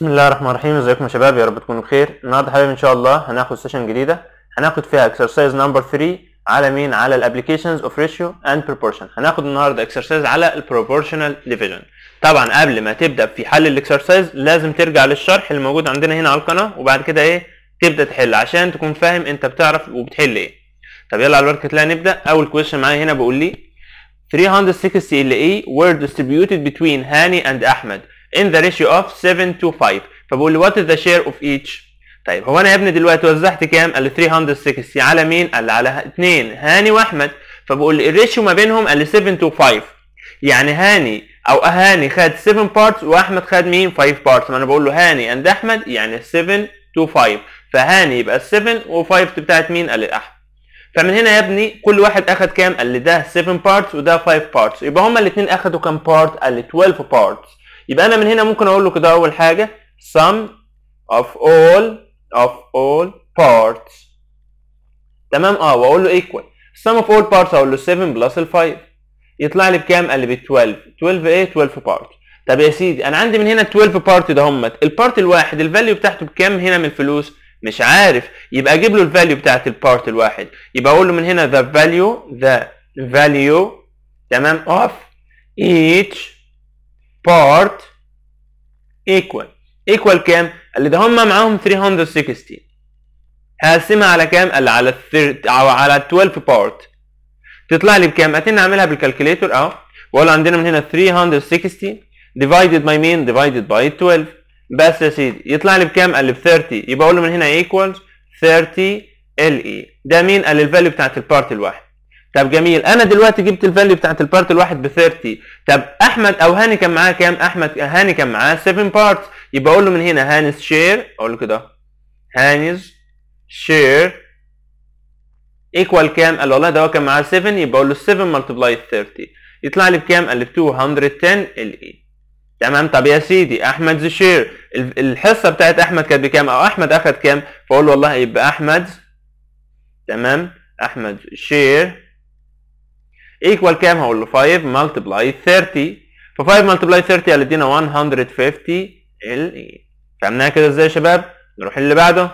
بسم الله الرحمن الرحيم ازيكم يا شباب يا رب تكونوا بخير النهارده حبايبي ان شاء الله هناخد سيشن جديده هناخد فيها اكسرسايز نمبر 3 على مين على الابلكيشنز اوف ريشيو اند بروبورشن هناخد النهارده اكسرسايز على البروبورشنال ديفيجن طبعا قبل ما تبدا في حل الاكسرسايز لازم ترجع للشرح اللي موجود عندنا هنا على القناه وبعد كده ايه تبدا تحل عشان تكون فاهم انت بتعرف وبتحل ايه طب يلا على البركه تلاقي نبدا اول كويشن معايا هنا بقول لي 360 LA were distributed between هاني and احمد in the ratio of 7 to 5 فبقول لي what is the share of each طيب هو انا يا ابني دلوقتي وزعت كام؟ قال لي 360 على مين؟ قال لي على اثنين هاني واحمد فبقول لي الريشيو ما بينهم قال لي 7 to 5 يعني هاني او هاني خد 7 بارتس واحمد خد مين؟ 5 بارتس ما انا بقول له هاني اند احمد يعني 7 to 5 فهاني يبقى 7 و5 بتاعت مين؟ قال لي احمد فمن هنا يا ابني كل واحد اخد كام؟ قال لي ده 7 بارتس وده 5 بارتس يبقى هما الاثنين اخدوا كام بارت؟ قال لي 12 بارتس يبقى انا من هنا ممكن اقول له كده اول حاجه sum of all of all parts تمام اه واقول له equal sum of all parts اقول له 7 بلس ال 5 يطلع لي بكام؟ قال لي ب 12 12 ايه؟ 12 parts طب يا سيدي انا عندي من هنا 12 بارت ده همت البارت الواحد الفاليو بتاعته بكام هنا من الفلوس؟ مش عارف يبقى اجيب له الفاليو بتاعت البارت الواحد يبقى اقول له من هنا the value the value تمام of each بارت ايكوال ايكوال كام؟ قال لي ده هم معاهم 316 هقسمها على كام؟ قال على على 12 بارت تطلع لي بكام؟ هاتين اعملها بالكالكوليتور اهو واقول عندنا من هنا 360 ديفايدد باي مين؟ ديفايدد باي 12 بس يا سيدي يطلع لي بكام؟ قال لي ب 30 يبقى اقول له من هنا ايكوالز 30 اي ده مين؟ قال لي الفاليو بتاعت البارت الواحد طب جميل انا دلوقتي جبت الفاليو بتاعت البارت الواحد ب 30 طب احمد او هاني كان معاه كام احمد هاني كان معاه 7 بارت يبقى اقول له من هنا هانيز شير اقول له كده هانيز شير ايكوال كام قال والله ده هو كان معاه 7 يبقى اقول له 7 ملتبلاي 30 يطلع لي بكام قال لي 210 اي e. تمام طب يا سيدي احمد شير الحصه بتاعت احمد كانت بكام او احمد اخد كام فاقول له والله يبقى احمد تمام احمد شير ايكوال كام هقول له 5 ملتبلاي 30 ف 5 ملتبلاي 30 قالت ادينا 150 ال إيه؟ فهمناها كده ازاي يا شباب نروح اللي بعده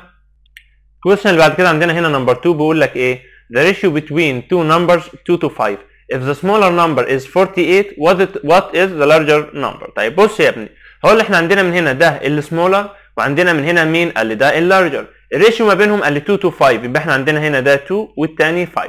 الكويشن اللي بعد كده عندنا هنا نمبر 2 بيقول لك ايه the ratio between two numbers 2 to 5 if the smaller number is 48 what it, what is the larger number طيب بص يا ابني هقول احنا عندنا من هنا ده اللي سمولر وعندنا من هنا مين قال لي ده اللارجر الريشيو ما بينهم قال لي 2 to 5 يبقى احنا عندنا هنا ده 2 والتاني 5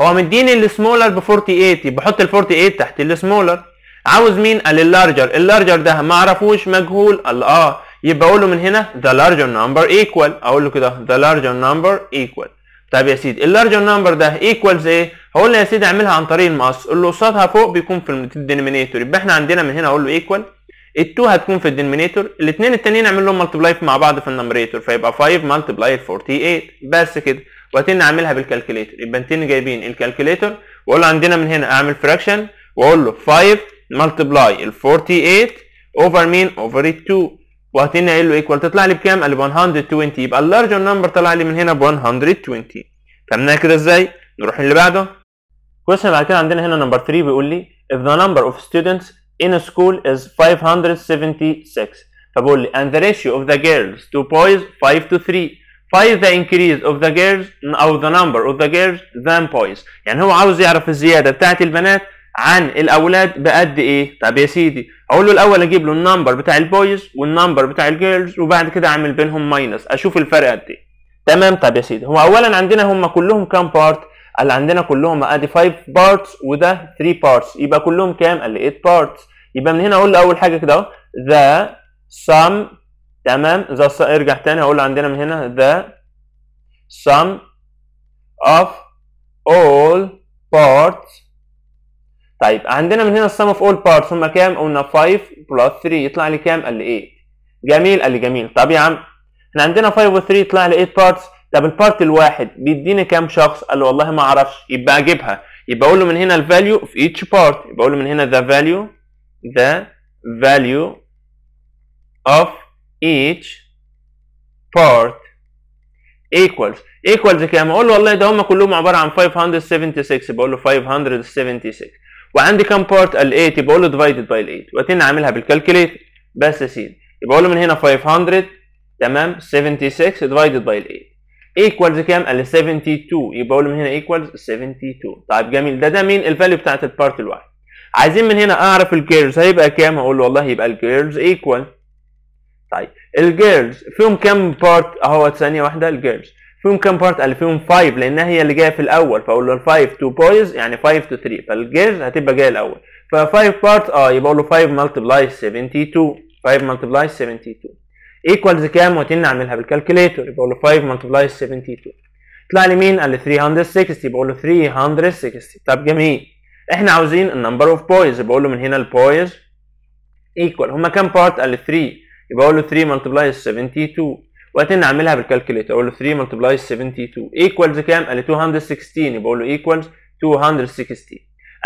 هو مديني السمولر ب يبقى بحط ال 48 تحت السمولر عاوز مين؟ قال اللارجر اللارجر ده ما اعرفوش مجهول قال اه يبقى اقول له من هنا the larger number equal اقول له كده the larger number equal طب يا سيدي اللارجر نمبر ده ايكوالز ايه؟ هقول له يا سيدي اعملها عن طريق المقص اللي قصادها فوق بيكون في الدينومينيتور يبقى احنا عندنا من هنا اقول له ايكوال ال2 هتكون في الدينومينيتور الاثنين التانيين اعمل لهم ملتبلاي مع بعض في النمريتور فيبقى 5 ملتبلاي 48 بس كده وبعدين نعملها بالكالكوليتر يبقى انتين جايبين الكالكوليتر واقول له عندنا من هنا اعمل فراكشن واقول له 5 ملتبلاي ال 48 اوفر مين اوفر 2 وهتني قايل له ايكوال تطلع لي بكام؟ قال لي 120 يبقى اللارجر نمبر طلع لي من هنا ب 120 فهمناها كده ازاي؟ نروح اللي بعده كويشن بعد كده عندنا هنا نمبر 3 بيقول لي if the number of students in a school is 576 فبقول لي and the ratio of the girls to boys 5 to 3 5 the increase of the girls او the number of the girls than boys يعني هو عاوز يعرف الزياده بتاعت البنات عن الاولاد بقد ايه طب يا سيدي اقول له الاول اجيب له النمبر بتاع البويز والنمبر بتاع الجيرلز وبعد كده اعمل بينهم ماينس اشوف الفرق قد ايه تمام طب يا سيدي هو اولا عندنا هم كلهم كام بارت قال عندنا كلهم ادي 5 بارتس وده 3 بارتس يبقى كلهم كام قال لي 8 بارتس يبقى من هنا اقول له اول حاجه كده اهو the sum تمام اذا ارجع تاني هقول عندنا من هنا ذا sum of all parts طيب عندنا من هنا السم اوف اول بارتس هم كام؟ قلنا 5 بلس 3 يطلع لي كام؟ قال لي 8 جميل قال لي جميل طب يا عم احنا عندنا 5 و 3 يطلع لي 8 بارتس طب البارت الواحد بيديني كام شخص؟ قال له والله ما اعرفش يبقى اجيبها يبقى اقول له من هنا الفاليو في ايتش بارت يبقى اقول له من هنا ذا فاليو ذا فاليو اوف each part equals equals كام اقول له والله ده هم كلهم عباره عن 576 بقول له 576 وعندي كام بارت ال 8 بقول له divided by ال 8 وبعدين اعملها بالكالكوليتر بس يا سيدي يبقى اقول له من هنا 500 تمام 76 divided by ال 8 ايكوالز كام؟ ال 72 يبقى اقول من هنا ايكوالز 72 طيب جميل ده ده مين؟ الفاليو بتاعت البارت الواحد عايزين من هنا اعرف الكيرز هيبقى كام؟ اقول له والله يبقى الكيرز ايكوال طيب الجيرلز فيهم كام بارت اهو ثانيه واحده الجيرلز فيهم كام بارت قال فيهم 5 لانها هي اللي جايه في الاول فاقول له 5 تو بويز يعني 5 تو 3 فالجيرلز هتبقى جايه الاول ف 5 بارت اه يبقى اقول له 5 ملتبلاي 72 5 ملتبلاي 72 ايكوالز كام وتن اعملها بالكالكوليتور يبقى اقول له 5 ملتبلاي 72 طلع لي مين قال لي 360 بقول له 360 طب جميل احنا عاوزين النمبر اوف بويز بقول له من هنا البويز ايكوال هما كام بارت قال لي 3 يبقى اقول له 3 ملتبلاي 72 وبعدين اعملها بالكالكوليتر اقول له 3 ملتبلاي 72 ايكوالز كام؟ قال لي 216 يبقى اقول له ايكوالز 216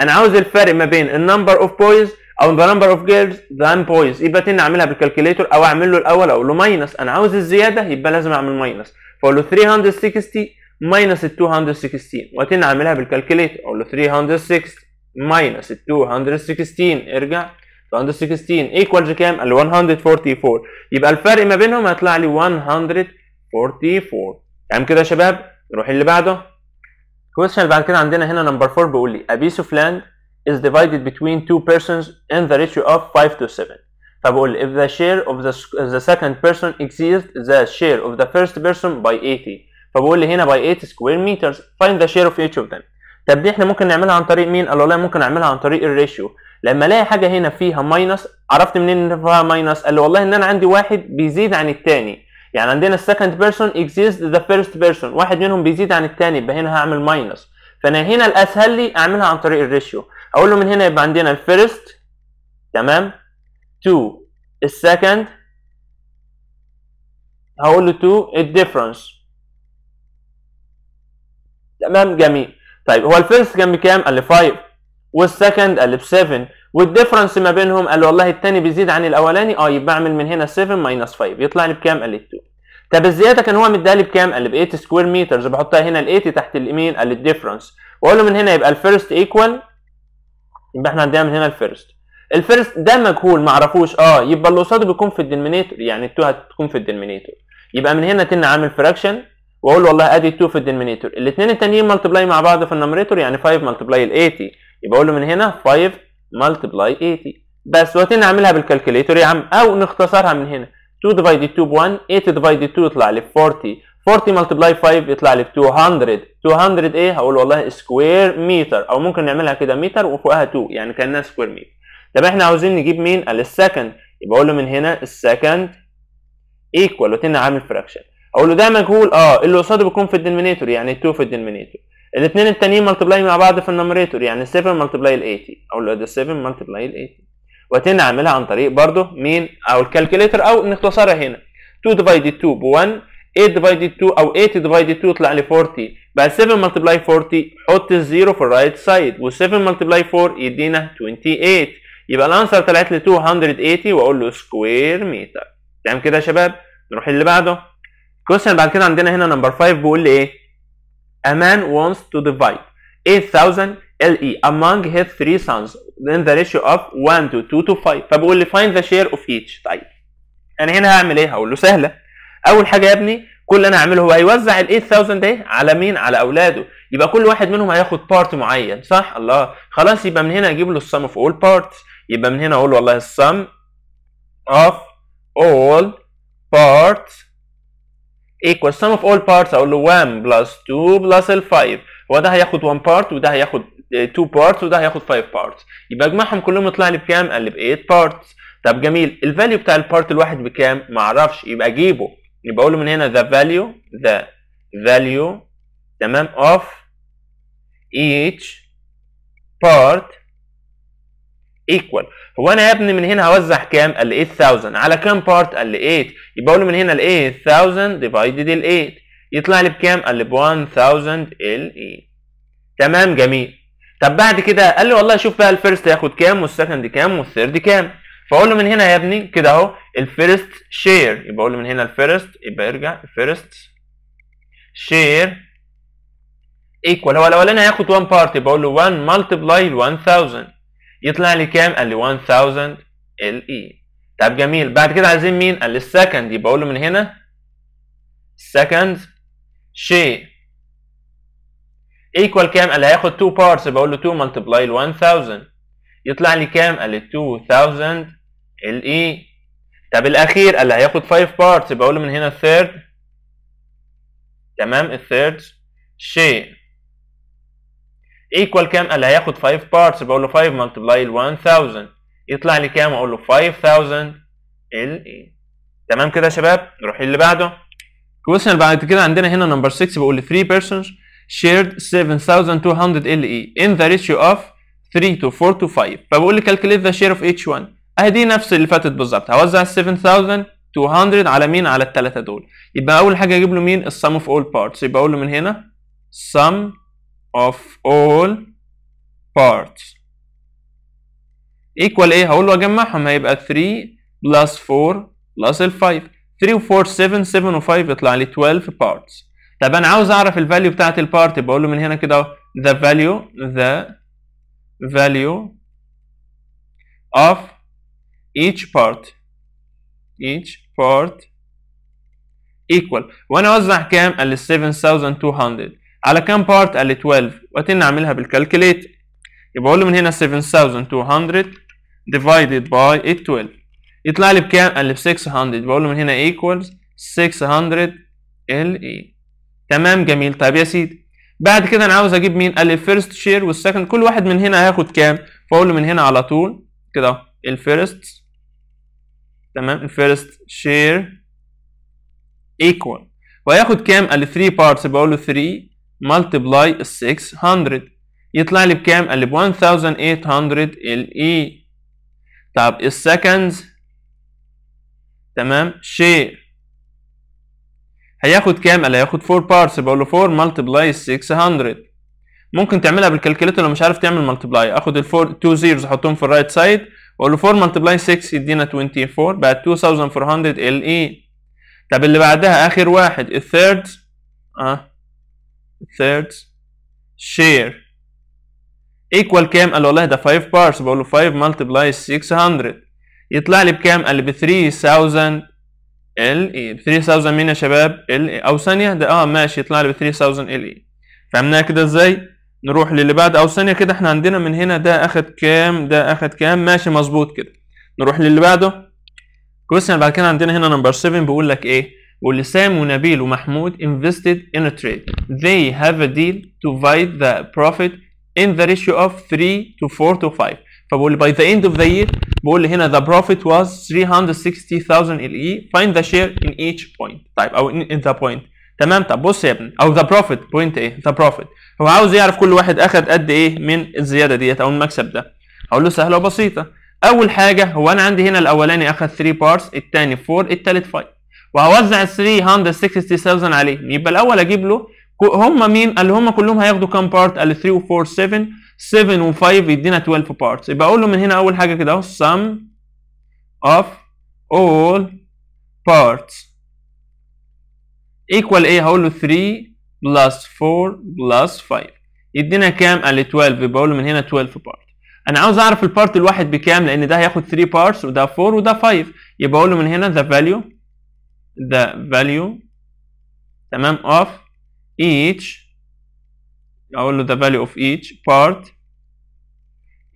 انا عاوز الفرق ما بين النمبر اوف بويز او ذا نمبر اوف جيرلز ذان بويز يبقى تن اعملها بالكالكوليتر او اعمل له الاول اقول له ماينس انا عاوز الزياده يبقى لازم اعمل ماينس فاقول له 360 ماينس 216 وبعدين اعملها بالكالكوليتر اقول له 360 ماينس 216 ارجع 216 ايكوال لكام؟ 144 يبقى الفرق ما بينهم هيطلع لي 144 تمام كده يا شباب نروح اللي بعده الكويشن اللي بعد كده عندنا هنا نمبر 4 بيقول لي a piece of land is divided between two persons in the ratio of 5 to 7 فبقول if the share of the, the second person exceeds the share of the first person by 80 فبقول لي هنا by 8 square meters find the share of each of them طب دي احنا ممكن نعملها عن طريق مين؟ قال والله ممكن اعملها عن طريق الريشيو لما الاقي حاجه هنا فيها ماينس عرفت منين ان فيها ماينس قال لي والله ان انا عندي واحد بيزيد عن الثاني يعني عندنا السكند بيرسون اكزيست ذا فيرست بيرسون واحد منهم بيزيد عن الثاني يبقى هنا هعمل ماينس فانا هنا الاسهل لي اعملها عن طريق الريشيو اقول له من هنا يبقى عندنا الفيرست تمام 2 السكند هقول له 2 الديفرنس تمام جميل طيب هو الفيرست كان بكام؟ قال لي 5 والسكند قلب 7 والديفرنس ما بينهم قال والله الثاني بيزيد عن الاولاني اه يبقى اعمل من هنا 7 ماينس 5 يطلع لي بكام؟ قال لي 2 طب الزياده كان هو مديها لي بكام؟ قال لي ب 8 سكوير مترز بحطها هنا ال 80 تحت اليمين قال لي الديفرنس واقول له من هنا يبقى الفيرست ايكوال يبقى احنا عندنا من هنا الفيرست الفيرست ده مجهول ما اعرفوش اه يبقى اللي قصاده بيكون في الدينمينيتور يعني 2 هتكون في الدينمينيتور يبقى من هنا تن عامل فراكشن واقول والله ادي 2 في الدينمينيتور الاثنين التانيين ملتبلاي مع بعض في النمريتور يعني 5 ملتبلاي ال 80 يبقى اقول له من هنا 5 ملتبلاي 80 بس وقتين نعملها بالكالكوليتور يا عم او نختصرها من هنا 2 ديفايدد 2 ب 1 8 ديفايدد 2 يطلع لي 40 40 ملتبلاي 5 يطلع لي 200 200 ايه هقول والله سكوير متر او ممكن نعملها كده متر وفوقها 2 يعني كانها سكوير متر طب احنا عاوزين نجيب مين قال السكند يبقى اقول له من هنا السكند ايكوال وتن عامل فراكشن اقول له ده مجهول اه اللي قصاده بيكون في الدينومينيتور يعني 2 في الدينومينيتور الاثنين التانيين ملتبلاي مع بعض في النمريتور يعني 7 ملتبلاي ال 80 او 7 ملتبلاي ال 80 وبعدين نعملها عن طريق برضه مين او الكالكوليتر او نختصرها هنا 2 ديفايد 2 ب 1 8 ديفايد 2 او 8 ديفايد 2 طلع لي 40 بقى 7 ملتبلاي 40 حط الزيرو في الرايت سايد و7 ملتبلاي 4 يدينا 28 يبقى الانسر طلعت لي 280 واقول له سكوير متر تمام كده يا شباب نروح اللي بعده الكويستشن بعد كده عندنا هنا نمبر 5 بيقول لي ايه A man wants to divide 8000 LE among his three sons in the ratio of 1 to 2 to 5 فبقول لي find the share of each طيب انا هنا هعمل ايه؟ هقول له سهله اول حاجه يا ابني كل اللي انا هعمله هو هيوزع ال 8000 ده على مين؟ على اولاده يبقى كل واحد منهم هياخد بارت معين صح؟ الله خلاص يبقى من هنا اجيب له السم اوف اول بارتس يبقى من هنا اقول والله السم اوف all parts equals sum of all parts اقول له 1 plus 2 plus 5 هو ده هياخد 1 part وده هياخد 2 آه، parts وده هياخد 5 parts يبقى اجمعهم كلهم يطلع لي بكام؟ قال لي ب 8 parts طب جميل الفاليو بتاع البارت الواحد بكام؟ معرفش يبقى اجيبه يبقى اقول له من هنا the value the value تمام of each part equal هو انا يا ابني من هنا هوزع كام؟ قال لي 8000 على كام بارت؟ قال لي 8 يبقى اقول له من هنا ال 8000 ديفايدد ال 8 يطلع لي بكام؟ قال لي ب 1000 ال 8 تمام جميل طب بعد كده قال لي والله شوف بقى الفيرست هياخد كام والسكند كام والثيرد كام فاقول له من هنا يا ابني كده اهو الفيرست شير يبقى اقول له من هنا الفيرست يبقى يرجع الفيرست شير ايكوال هو الاولاني هياخد 1 بارت يبقى اقول له 1 ملتبلاي 1000 يطلع لي كام؟ قال لي 1000 ال اي طب جميل بعد كده عايزين مين؟ قال لي السكند يبقى اقول له من هنا سكند شيء ايكوال كام؟ قال لي هياخد 2 بارتس يبقى اقول له 2 ملتبلاي 1000 يطلع لي كام؟ قال لي 2000 ال اي طب الاخير قال لي هياخد 5 بارتس يبقى اقول له من هنا الثيرد تمام الثيرد شيء ايكوال كام؟ قال لي هياخد 5 بارتس بقول له 5 ملتبلاي 1000 يطلع لي كام؟ اقول له 5000 ال اي تمام كده يا شباب نروح اللي بعده الكويشن اللي بعد كده عندنا هنا نمبر 6 بقول لي 3 persons shared 7200 ال اي in the ratio of 3 to 4 to 5 فبقول لي calculate the share of each one اهي نفس اللي فاتت بالظبط هوزع 7200 على مين؟ على الثلاثه دول يبقى اول حاجه اجيب له مين؟ السم اوف اول بارتس يبقى اقول له من هنا sum of all parts equal ايه هقول له اجمعهم هيبقى 3 plus 4 plus 5 3 و 4 7 7 و 5 يطلع لي 12 parts طب انا عاوز اعرف الفاليو بتاعت البارت بقول له من هنا كده the value the value of each part each part equal وانا اوزع كام؟ قال لي 7200 على كام بارت قال لي 12 وقتين نعملها بالكالكليت يبقى اقول له من هنا 7200 divided by 12 يطلع لي بكام قال لي ب 600 بقول له من هنا equals 600 LE تمام جميل طيب يا سيدي بعد كده انا عاوز اجيب مين قال لي الفيرست شير والسكند كل واحد من هنا هياخد كام فاقول له من هنا على طول كده الفيرست تمام الفيرست شير ايكوال وهياخد كام قال لي 3 بارتس بقول له 3 multiply 600 يطلع لي بكام؟ قال لي ب 1800 LE طب seconds تمام شير هياخد كام؟ قال هياخد 4 parts بقول له 4 multiply 600 ممكن تعملها بالكالكوليتر لو مش عارف تعمل multiply اخد ال 4 2 زيروز احطهم في الرايت سايد واقول له 4 multiply 6 يدينا 24 بعد 2400 LE طب اللي بعدها اخر واحد الثيردز اه thirds share equal كام قال والله ده 5 بارس بقول له 5 multiply 600 يطلع لي بكام قال لي ب 3000 ال 3000 إيه؟ مين يا شباب ال إيه؟ او ثانيه ده اه ماشي يطلع لي ب 3000 ال اي فهمناها كده ازاي نروح للي بعد او ثانيه كده احنا عندنا من هنا ده اخد كام ده اخد كام ماشي مظبوط كده نروح للي بعده كويس بعد كده عندنا هنا نمبر 7 بيقول لك ايه ولسام ونبيل ومحمود invested in a trade they have a deal to divide the profit in the ratio of 3 to 4 to 5 فبقول by the end of the year بقول لي هنا the profit was 360,000 LE find the share in each point طيب او in, the point تمام طب بص يا ابني او the profit point ايه the profit. هو عاوز يعرف كل واحد اخذ قد ايه من الزياده ديت او المكسب ده هقول له سهله وبسيطه اول حاجه هو انا عندي هنا الاولاني اخذ 3 بارس الثاني 4 الثالث 5 وهوزع ال 360000 عليهم يبقى الاول اجيب له هم مين؟ اللي هم كلهم هياخدوا كام بارت؟ قال 3 و 4 7 7 و5 يدينا 12 بارتس يبقى اقول له من هنا اول حاجه كده اهو sum of all parts equal ايه؟ هقول له 3 plus 4 plus 5 يدينا كام؟ قال 12 يبقى اقول له من هنا 12 بارت انا عاوز اعرف البارت الواحد بكام لان ده هياخد 3 بارتس وده 4 وده 5 يبقى اقول له من هنا the value the value تمام of each اقول له the value of each part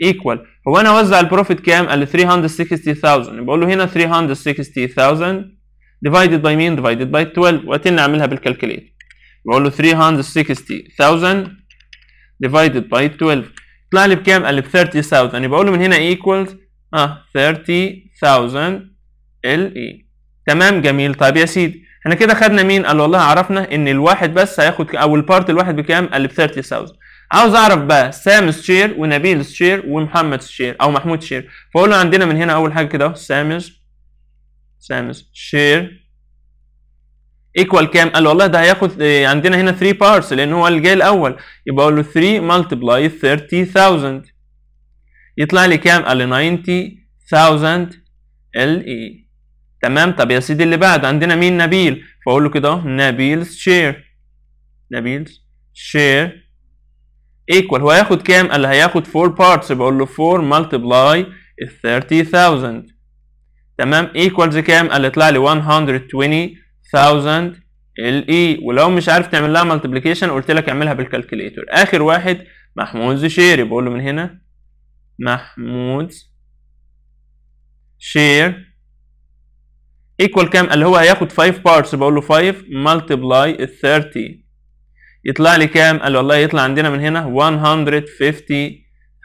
equal هو انا اوزع البروفيت كام؟ قال لي 360000 بقول له هنا 360000 divided by مين؟ divided by 12 وقتين اعملها بالكالكوليت بقول له 360000 divided by 12 طلع لي بكام؟ قال لي ب 30000 يبقى اقول له من هنا equals اه 30000 LE تمام جميل طيب يا سيدي احنا كده خدنا مين قال والله عرفنا ان الواحد بس هياخد او البارت الواحد بكام قال ب 30000 عاوز اعرف بقى سامس شير ونبيل شير ومحمد شير او محمود شير فقول له عندنا من هنا اول حاجه كده سامس سامس شير ايكوال كام؟ قال والله ده هياخد آه، عندنا هنا 3 بارتس لان هو اللي جاي الاول يبقى اقول له 3 ملتبلاي 30000 يطلع لي كام؟ قال لي 90000 ال اي تمام طب يا سيدي اللي بعد عندنا مين نبيل فاقول له كده نبيل شير نبيل شير ايكوال هو هياخد كام قال لي هياخد 4 بارتس بقول له 4 مالتبلاي 30000 تمام ايكوالز كام قال لي لي 120000 الاي e. ولو مش عارف تعمل لها مالتيبليكيشن قلت لك اعملها بالكالكوليتر اخر واحد محمود شير بقول له من هنا محمود شير ايكوال كام اللي هو هياخد 5 بارتس بقول له 5 ملتبلاي ال 30 يطلع لي كام قال لي والله يطلع عندنا من هنا 150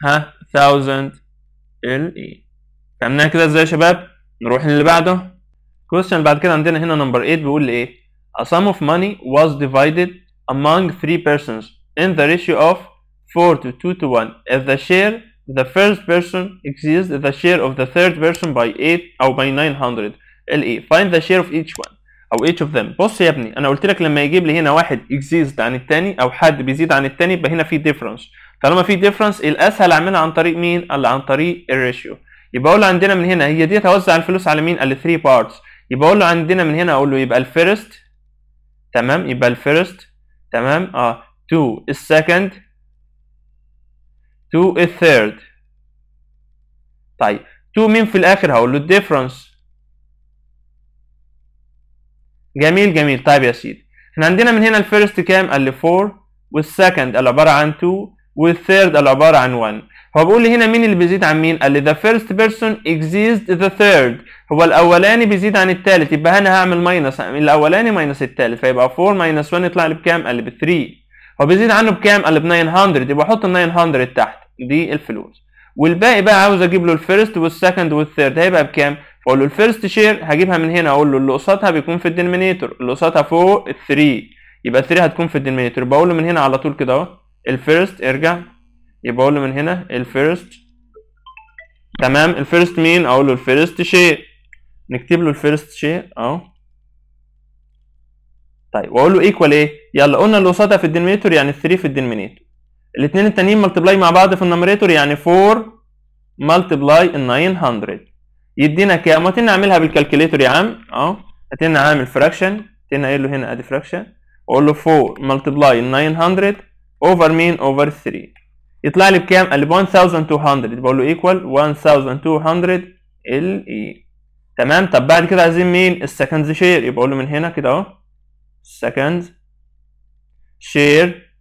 ها 1000 ال اي فهمناها كده ازاي يا شباب نروح للي بعده question بعد كده عندنا هنا نمبر 8 بيقول لي ايه a sum of money was divided among three persons in the ratio of 4 to 2 to 1 if the share the first person exceeds the share of the third person by 8 او by 900 ال ايه فايند ذا شير اوف ايتش وان او each of them بص يا ابني انا قلت لك لما يجيب لي هنا واحد exist عن الثاني او حد بيزيد عن الثاني يبقى هنا في difference طالما في difference الاسهل اعملها عن طريق مين؟ قال عن طريق الريشيو يبقى اقول له عندنا من هنا هي دي توزع الفلوس على مين؟ قال 3 parts يبقى اقول له عندنا من هنا اقول له يبقى الفيرست تمام يبقى الفيرست تمام اه 2 السكند 2 الثيرد طيب 2 مين في الاخر هقول له الديفرنس جميل جميل طيب يا سيدي احنا عندنا من هنا الفيرست كام قال لي 4 والسكند اللي عباره عن 2 والثيرد اللي عباره عن 1 هو بيقول لي هنا مين اللي بيزيد عن مين قال لي ذا فيرست بيرسون اكزيست ذا ثيرد هو الاولاني بيزيد عن الثالث يبقى انا هعمل ماينس الاولاني ماينس الثالث فيبقى 4 ماينس 1 يطلع لي بكام قال لي ب 3 هو بيزيد عنه بكام قال لي ب 900 يبقى احط ال 900 تحت دي الفلوس والباقي بقى عاوز اجيب له الفيرست والسكند والثيرد هيبقى بكام اقول له الفيرست شير هجيبها من هنا اقول له اللي قصادها بيكون في الدينومينيتور اللي قصادها فوق ال 3 يبقى 3 هتكون في الدينومينيتور بقول له من هنا على طول كده اهو الفيرست ارجع يبقى اقول له من هنا الفيرست تمام الفيرست مين اقول له الفيرست شير نكتب له الفيرست شير اهو طيب واقول له ايكوال ايه يلا قلنا اللي قصادها في الدينومينيتور يعني 3 في الدينومينيتور الاثنين التانيين ملتبلاي مع بعض في النمريتور يعني 4 ملتبلاي 900 يدينا كام تيجي اعملها بالكالكوليتور يا عم اهو هاتينا عامل فراكشن هاتينا قايل له هنا ادي فراكشن واقول له 4 ملتبلاي 900 اوفر مين اوفر 3 يطلع لي بكام؟ قال لي ب 1200 بقول له ايكوال 1200 ال اي تمام طب بعد كده عايزين مين؟ السكندز شير يبقى اقول له من هنا كده اهو سكندز شير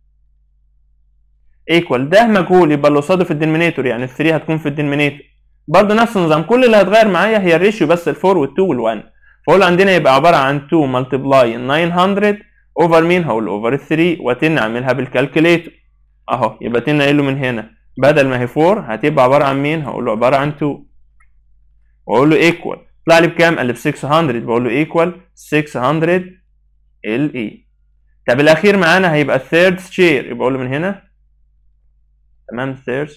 ايكوال ده مجهول يبقى اللي قصاده في الدينمينيتور يعني ال 3 هتكون في الدينمينيتور برضه نفس النظام كل اللي هيتغير معايا هي الريشيو بس ال 4 وال 2 وال 1 فقول عندنا يبقى عباره عن 2 ملتبلاي 900 اوفر مين هقول اوفر 3 واتن اعملها بالكالكوليتر اهو يبقى تن اقله من هنا بدل ما هي 4 هتبقى عباره عن مين هقول له عباره عن 2 واقول له ايكوال طلع لي بكام قال لي ب 600 بقول له ايكوال 600 ال اي طب الاخير معانا هيبقى الثيرد شير يبقى اقول له من هنا تمام ثيرد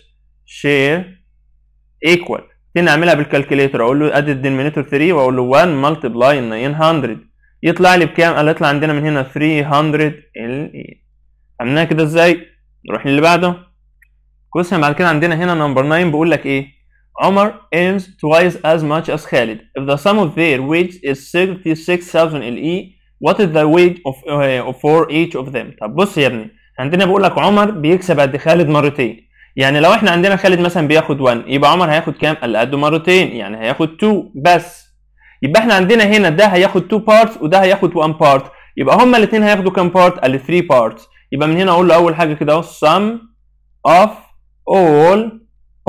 شير ايكوال تاني اعملها بالكالكوليتر اقول له ادي الدينومينيتور 3 واقول له 1 ملتبلاي 900 يطلع لي بكام؟ قال يطلع عندنا من هنا 300 ال e. عملناها كده ازاي؟ نروح للي بعده قسم بعد كده عندنا هنا نمبر 9 بيقول لك ايه؟ عمر earns twice as much as Khalid. If the sum of their wages is 36,000 LE, what is the wage of, uh, for each of them? طب بص يا ابني عندنا بيقول لك عمر بيكسب قد خالد مرتين يعني لو احنا عندنا خالد مثلا بياخد 1 يبقى عمر هياخد كام؟ قال قده مرتين يعني هياخد 2 بس يبقى احنا عندنا هنا ده هياخد 2 بارتس وده هياخد 1 بارت يبقى هما الاثنين هياخدوا كام بارت؟ قال 3 بارتس يبقى من هنا اقول له اول حاجه كده اهو sum of all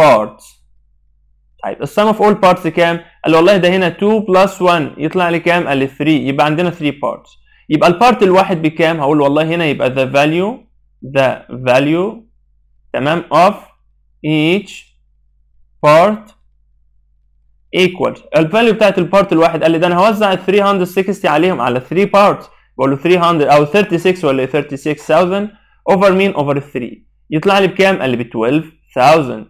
parts طيب sum of all parts كام؟ قال والله ده هنا 2 بلس 1 يطلع لي كام؟ قال 3 يبقى عندنا 3 بارتس يبقى البارت الواحد بكام؟ هقول والله هنا يبقى the value the value تمام of each part equal الفاليو بتاعت البارت الواحد قال لي ده انا هوزع ال 360 عليهم على 3 بارت بقول له 300 او 36 ولا 36000 اوفر مين اوفر 3 يطلع لي بكام؟ قال لي ب 12000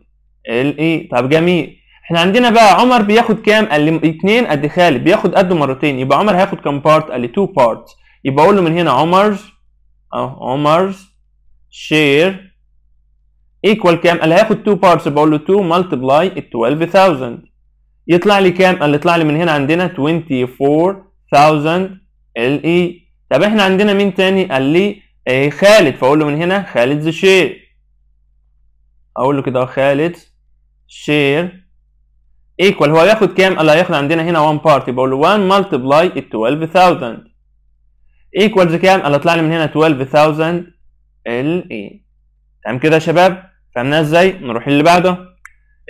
ال اي طب جميل احنا عندنا بقى عمر بياخد كام؟ قال لي 2 قد خالد بياخد قده مرتين يبقى عمر هياخد كام بارت؟ قال لي 2 بارت يبقى اقول له من هنا عمر اه عمر شير ايكوال كام؟ قال هاخد 2 بارتس بقول له 2 ملتبلاي 12000 يطلع لي كام؟ قال يطلع لي من هنا عندنا 24000 ال اي طب احنا عندنا مين تاني؟ قال لي إيه خالد فاقول له من هنا خالد ذا شير اقول له كده خالد شير ايكوال هو هياخد كام؟ قال هياخد عندنا هنا 1 بارتي بقول له 1 ملتبلاي 12000 ايكوالز كام؟ قال هيطلع لي من هنا 12000 ال اي تمام كده يا شباب؟ فهمناها ازاي؟ نروح للي بعده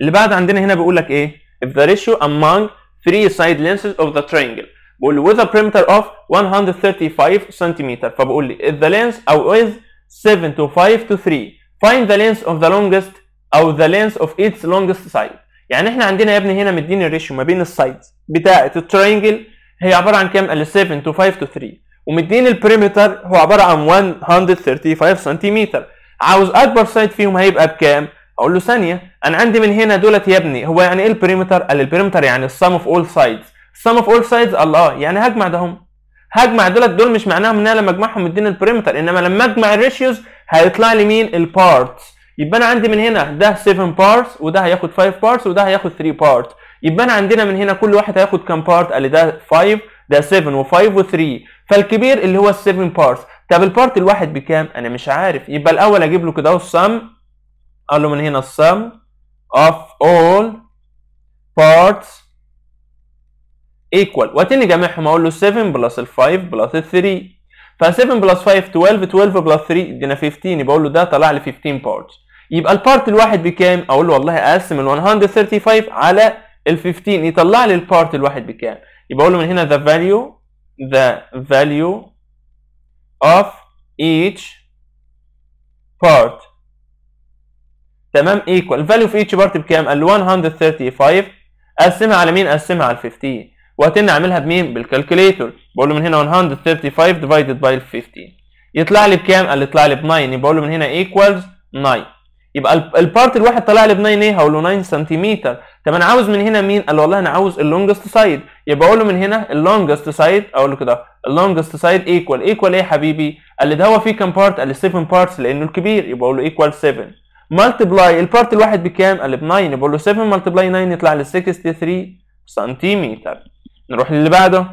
اللي بعده عندنا هنا بيقول لك ايه؟ if the ratio among three side lenses of the triangle بقول with a perimeter of 135 cm فبقول لي if the lens او is 7 to 5 to 3 find the length of the longest او the length of its longest side يعني احنا عندنا يا ابني هنا مدين الريشيو ما بين السايدز بتاعه الترينجل هي عباره عن كام؟ 7 to 5 to 3 ومدين البريمتر هو عباره عن 135 سنتيمتر عاوز اكبر سايد فيهم هيبقى بكام اقول له ثانيه انا عندي من هنا دولت يا ابني هو يعني ايه البريمتر قال البريمتر يعني السم اوف اول سايدز السم اوف اول سايدز قال اه يعني هجمع دهم هجمع دولت دول مش معناهم ان انا لما اجمعهم مديني البريمتر انما لما اجمع الريشيوز هيطلع لي مين البارتس يبقى انا عندي من هنا ده 7 بارتس وده هياخد 5 بارتس وده هياخد 3 بارتس يبقى انا عندنا من هنا كل واحد هياخد كام بارت قال لي ده 5 ده 7 و5 و3 فالكبير اللي هو ال 7 بارتس طب البارت الواحد بكام؟ انا مش عارف يبقى الاول اجيب له كده اهو السم اقول له من هنا السم of all parts equal واتني جامعهم اقول له 7 بلس 5 بلس 3 ف 7 بلس 5 12 12 بلس 3 ادينا 15 يبقى اقول له ده طلع لي 15 بارت يبقى البارت الواحد بكام؟ اقول له والله اقسم ال 135 على ال 15 يطلع لي البارت الواحد بكام؟ يبقى اقول له من هنا the value the value of each part تمام equal value of each part بكام؟ قال 135 قسمها على مين؟ قسمها على 50 وهتن نعملها بمين؟ بالكالكوليتر بقول له من هنا 135 divided by 50 يطلع لي بكام؟ قال يطلع لي ب 9 يبقى له من هنا equals 9 يبقى البارت الواحد طالع لي ب 9 ايه؟ هقول له 9 سنتيمتر طب انا عاوز من هنا مين؟ قال والله انا عاوز اللونجست سايد يبقى اقول له من هنا اللونجست سايد اقول له كده اللونجست سايد ايكوال ايكوال ايه يا حبيبي؟ قال لي ده هو فيه كام بارت؟ قال لي 7 بارتس لانه الكبير يبقى اقول له ايكوال 7 ملتبلاي البارت الواحد بكام؟ قال لي ب 9 يبقى اقول له 7 ملتبلاي 9 يطلع لي 63 سنتيمتر نروح للي بعده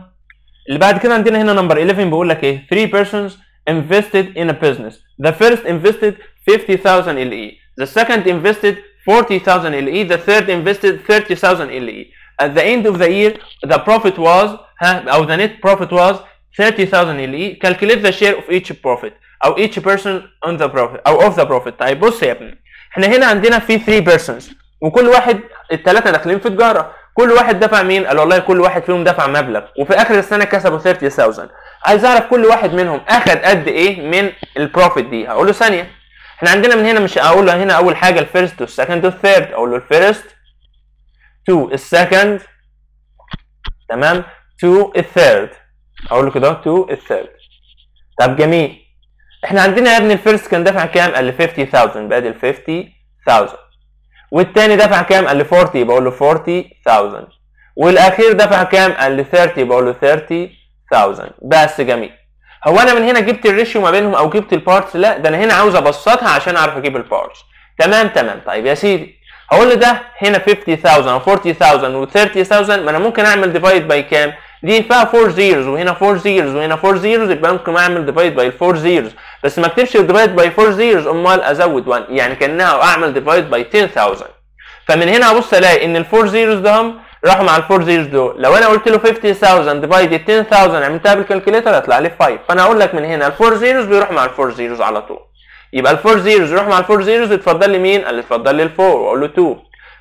اللي بعد كده عندنا هنا نمبر 11 بيقول لك ايه؟ 3 persons invested in a business the first invested 50000 LE The second invested 40,000 LE. The third invested 30,000 LE. At the end of the year, the profit was, أو the net profit was 30,000 LE. Calculate the share of each profit. أو each person on the profit. أو of the profit. طيب بص يا ابني. احنا هنا عندنا في 3 persons. وكل واحد الثلاثة داخلين في تجارة. كل واحد دفع مين؟ قال والله كل واحد فيهم دفع مبلغ وفي اخر السنه كسبوا 30000 عايز اعرف كل واحد منهم اخد قد ايه من البروفيت دي هقول له ثانيه احنا عندنا من هنا مش هقول له هنا اول حاجه الفيرست والسكند والثيرد اقول له الفيرست تو السكند تمام تو الثيرد اقول له كده تو الثيرد طب جميل احنا عندنا يا ابني الفيرست كان دافع كام؟ قال لي 50000 بقى دي 50000 والتاني دفع كام؟ قال لي 40 يبقى اقول له 40000 والاخير دفع كام؟ قال لي 30 بقول له 30000 بس جميل هو انا من هنا جبت الريشيو ما بينهم او جبت البارتس لا ده انا هنا عاوز ابسطها عشان اعرف اجيب البارتس تمام تمام طيب يا سيدي هقول له ده هنا 50000 و40000 و30000 ما انا ممكن اعمل ديفايد باي كام دي فيها 4 زيروز وهنا 4 زيروز وهنا 4 زيروز يبقى ممكن اعمل ديفايد باي 4 زيروز بس ما اكتبش ديفايد باي 4 زيروز امال ازود 1 يعني كانها اعمل ديفايد باي 10000 فمن هنا ابص الاقي ان ال 4 زيروز ده راحوا مع 4 زيروز دول لو انا قلت له 50000 ديفايد 10000 عملتها بالكالكوليتر هيطلع لي 5 فانا هقول لك من هنا 4 زيروز بيروح مع 4 زيروز على طول يبقى 4 زيروز يروح مع 4 زيروز اتفضل لي مين؟ قال لي اتفضل لي 4 واقول له 2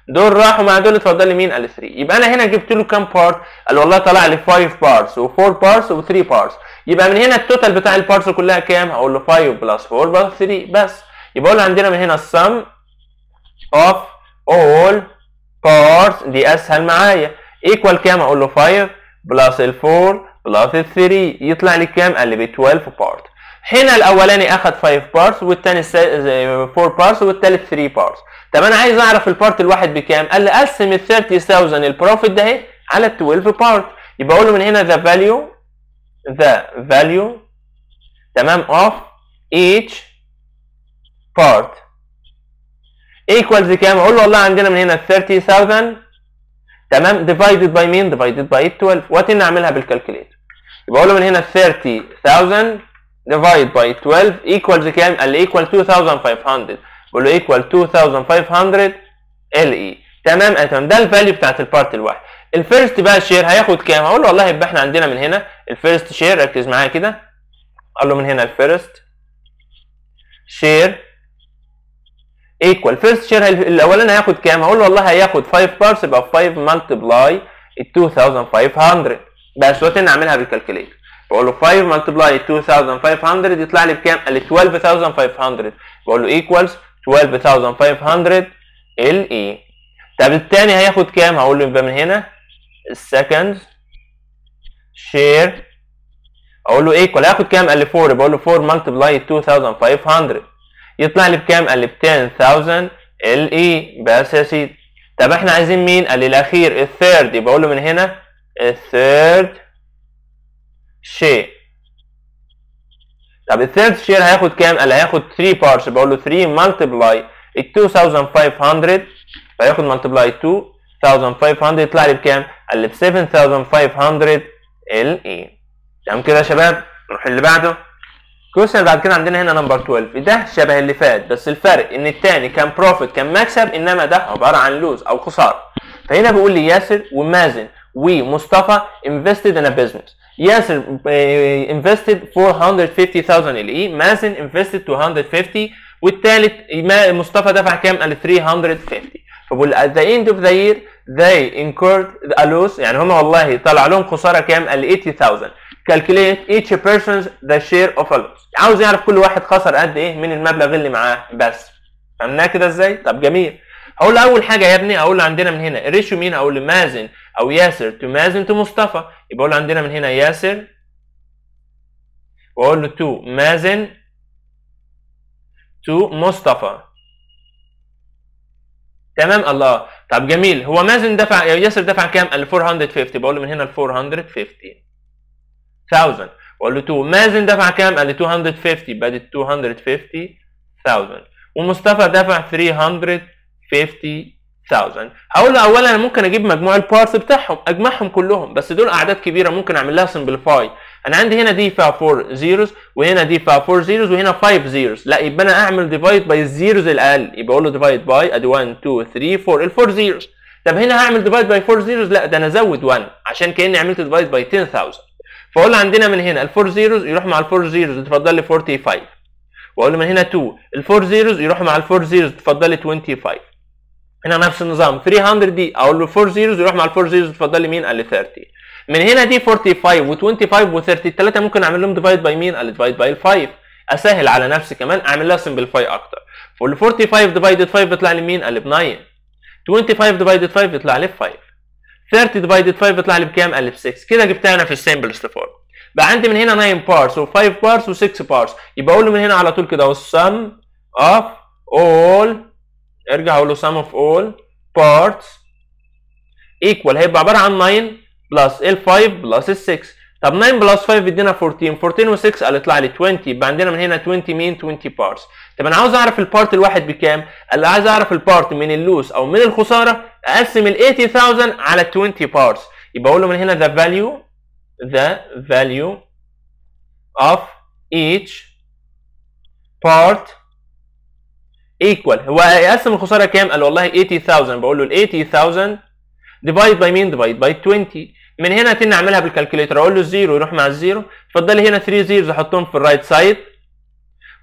دول راحوا مع دول اتفضل لي مين؟ قال لي 3 يبقى انا هنا جبت له كام بارت؟ قال والله طلع لي 5 بارتس و4 بارتس و3 بارتس يبقى من هنا التوتال بتاع البارتس كلها كام؟ هقول له 5 بلس 4 بلس 3 بس يبقى اقول عندنا من هنا السم اوف اول بارت دي اسهل معايا ايكوال كام اقول له 5 بلس ال 4 بلس ال 3 يطلع لي كام قال لي ب 12 بارت هنا الاولاني اخد 5 بارتس والثاني 4 بارتس والثالث 3 بارتس طب انا عايز اعرف البارت الواحد بكام قال لي قسم ال 30000 البروفيت ده اهي على 12 بارت يبقى اقول له من هنا ذا فاليو ذا فاليو تمام اوف each part ايكوالز كام اقول له والله عندنا من هنا 30000 تمام ديفايدد باي مين ديفايدد باي 12 واتن اعملها بالكالكوليتر يبقى اقول له من هنا 30000 ديفايد باي 12 ايكوالز كام قال لي ايكوال 2500 بقول له e. ايكوال 2500 ال اي تمام تمام ده الفاليو بتاعت البارت الواحد الفيرست بقى الشير هياخد كام هقول له والله يبقى احنا عندنا من هنا الفيرست شير ركز معايا كده قال له من هنا الفيرست شير ايكوال فيرست شير الاولاني هياخد كام هقول له والله هياخد 5 بارس يبقى 5 ملتبلاي 2500 بس دلوقتي نعملها بالكالكوليتر بقول له 5 ملتبلاي 2500 يطلع لي بكام قال لي 12500 بقول له ايكوالز 12500 ال اي طب الثاني هياخد كام هقول له يبقى من هنا السكند شير اقول له ايكوال هياخد كام قال لي 4 بقول له 4 ملتبلاي 2500 يطلع لي بكام؟ قال لي ب 10000 ال اي بس يا سيدي طب احنا عايزين مين؟ قال لي الاخير الثيرد يبقى اقول له من هنا الثيرد شير طب الثيرد شير هياخد كام؟ قال لي هياخد 3 بارس بقول له 3 مالتبلاي ال 2500 هياخد مالتبلاي 2500 يطلع لي بكام؟ قال لي ب 7500 ال اي تمام كده يا شباب؟ نروح اللي بعده كويشن بعد كده عندنا هنا نمبر 12 ده شبه اللي فات بس الفرق ان الثاني كان بروفيت كان مكسب انما ده عباره عن لوز او خساره فهنا بيقول لي ياسر ومازن ومصطفى انفستد ان a business ياسر انفستد 450000 لإيه مازن انفستد 250 والثالث مصطفى دفع كام قال 350 فبقول at the end of the year they incurred a loss يعني هم والله طلع لهم خساره كام قال 80000 كالكوليت ايتش بيرسونز ذا شير اوف الوتس عاوز يعرف كل واحد خسر قد ايه من المبلغ اللي معاه بس فهمناها كده ازاي طب جميل هقول اول حاجه يا ابني اقول عندنا من هنا الريشيو مين اقول لمازن او ياسر تو مازن تو مصطفى يبقى اقول عندنا من هنا ياسر واقول له تو مازن تو مصطفى تمام الله طب جميل هو مازن دفع ياسر دفع كام؟ ال 450 بقول له من هنا ال 450 واقول له تو مازن دفع كام؟ قال لي 250 يبقى 250 250,000 ومصطفى دفع 350,000 هقول له اولا انا ممكن اجيب مجموع البارس بتاعهم اجمعهم كلهم بس دول اعداد كبيره ممكن اعمل لها سمبليفاي انا عندي هنا دي فيها 4 زيروز وهنا دي فيها 4 زيروز وهنا 5 زيروز لا يبقى انا اعمل ديفايد باي الزيروز الاقل يبقى اقول له ديفايد باي ادي 1 2 3 4 ال 4 زيروز طب هنا هعمل ديفايد باي 4 زيروز لا ده انا ازود 1 عشان كاني عملت ديفايد باي 10000 فاقول له عندنا من هنا الفور زيروز يروح مع الفور زيروز اتفضل لي 45 واقول له من هنا 2 الفور زيروز يروح مع الفور زيروز اتفضل لي 25 هنا نفس النظام 300 دي اقول له 4 زيروز يروح مع الفور زيروز اتفضل لي مين قال لي 30 من هنا دي 45 و25 و30 الثلاثه ممكن اعمل لهم ديفايد باي مين قال لي ديفايد باي 5 اسهل على نفسي كمان اعمل لها سمبلفاي اكتر فقول له 45 ديفايد 5 بيطلع لي مين قال لي ب 9 25 ديفايد 5 بيطلع لي ب 5 30 ديفايدد 5 يطلع لي بكام؟ قال لي ب 6 كده جبتها انا في السيمبلست فورم بقى عندي من هنا 9 بارس و5 بارس و6 بارس يبقى اقول له من هنا على طول كده sum اوف اول ارجع اقول له سم اوف اول بارتس ايكوال هيبقى عباره عن 9 بلس ال 5 بلس ال 6 طب 9 بلس 5 بيدينا 14 14 و6 قال يطلع لي 20 يبقى عندنا من هنا 20 مين 20 بارس طب انا عاوز اعرف البارت الواحد بكام؟ قال عايز اعرف البارت من اللوس او من الخساره اقسم ال 80000 على 20 بارتس يبقى اقول له من هنا the value the value of each part equal هو يقسم الخساره كام؟ قال والله 80000 بقول له ال 80000 ديفايد باي مين؟ ديفايد باي 20 من هنا تن اعملها بالكالكوليتر اقول له الزيرو يروح مع الزيرو اتفضل هنا 3 زيروز احطهم في الرايت سايد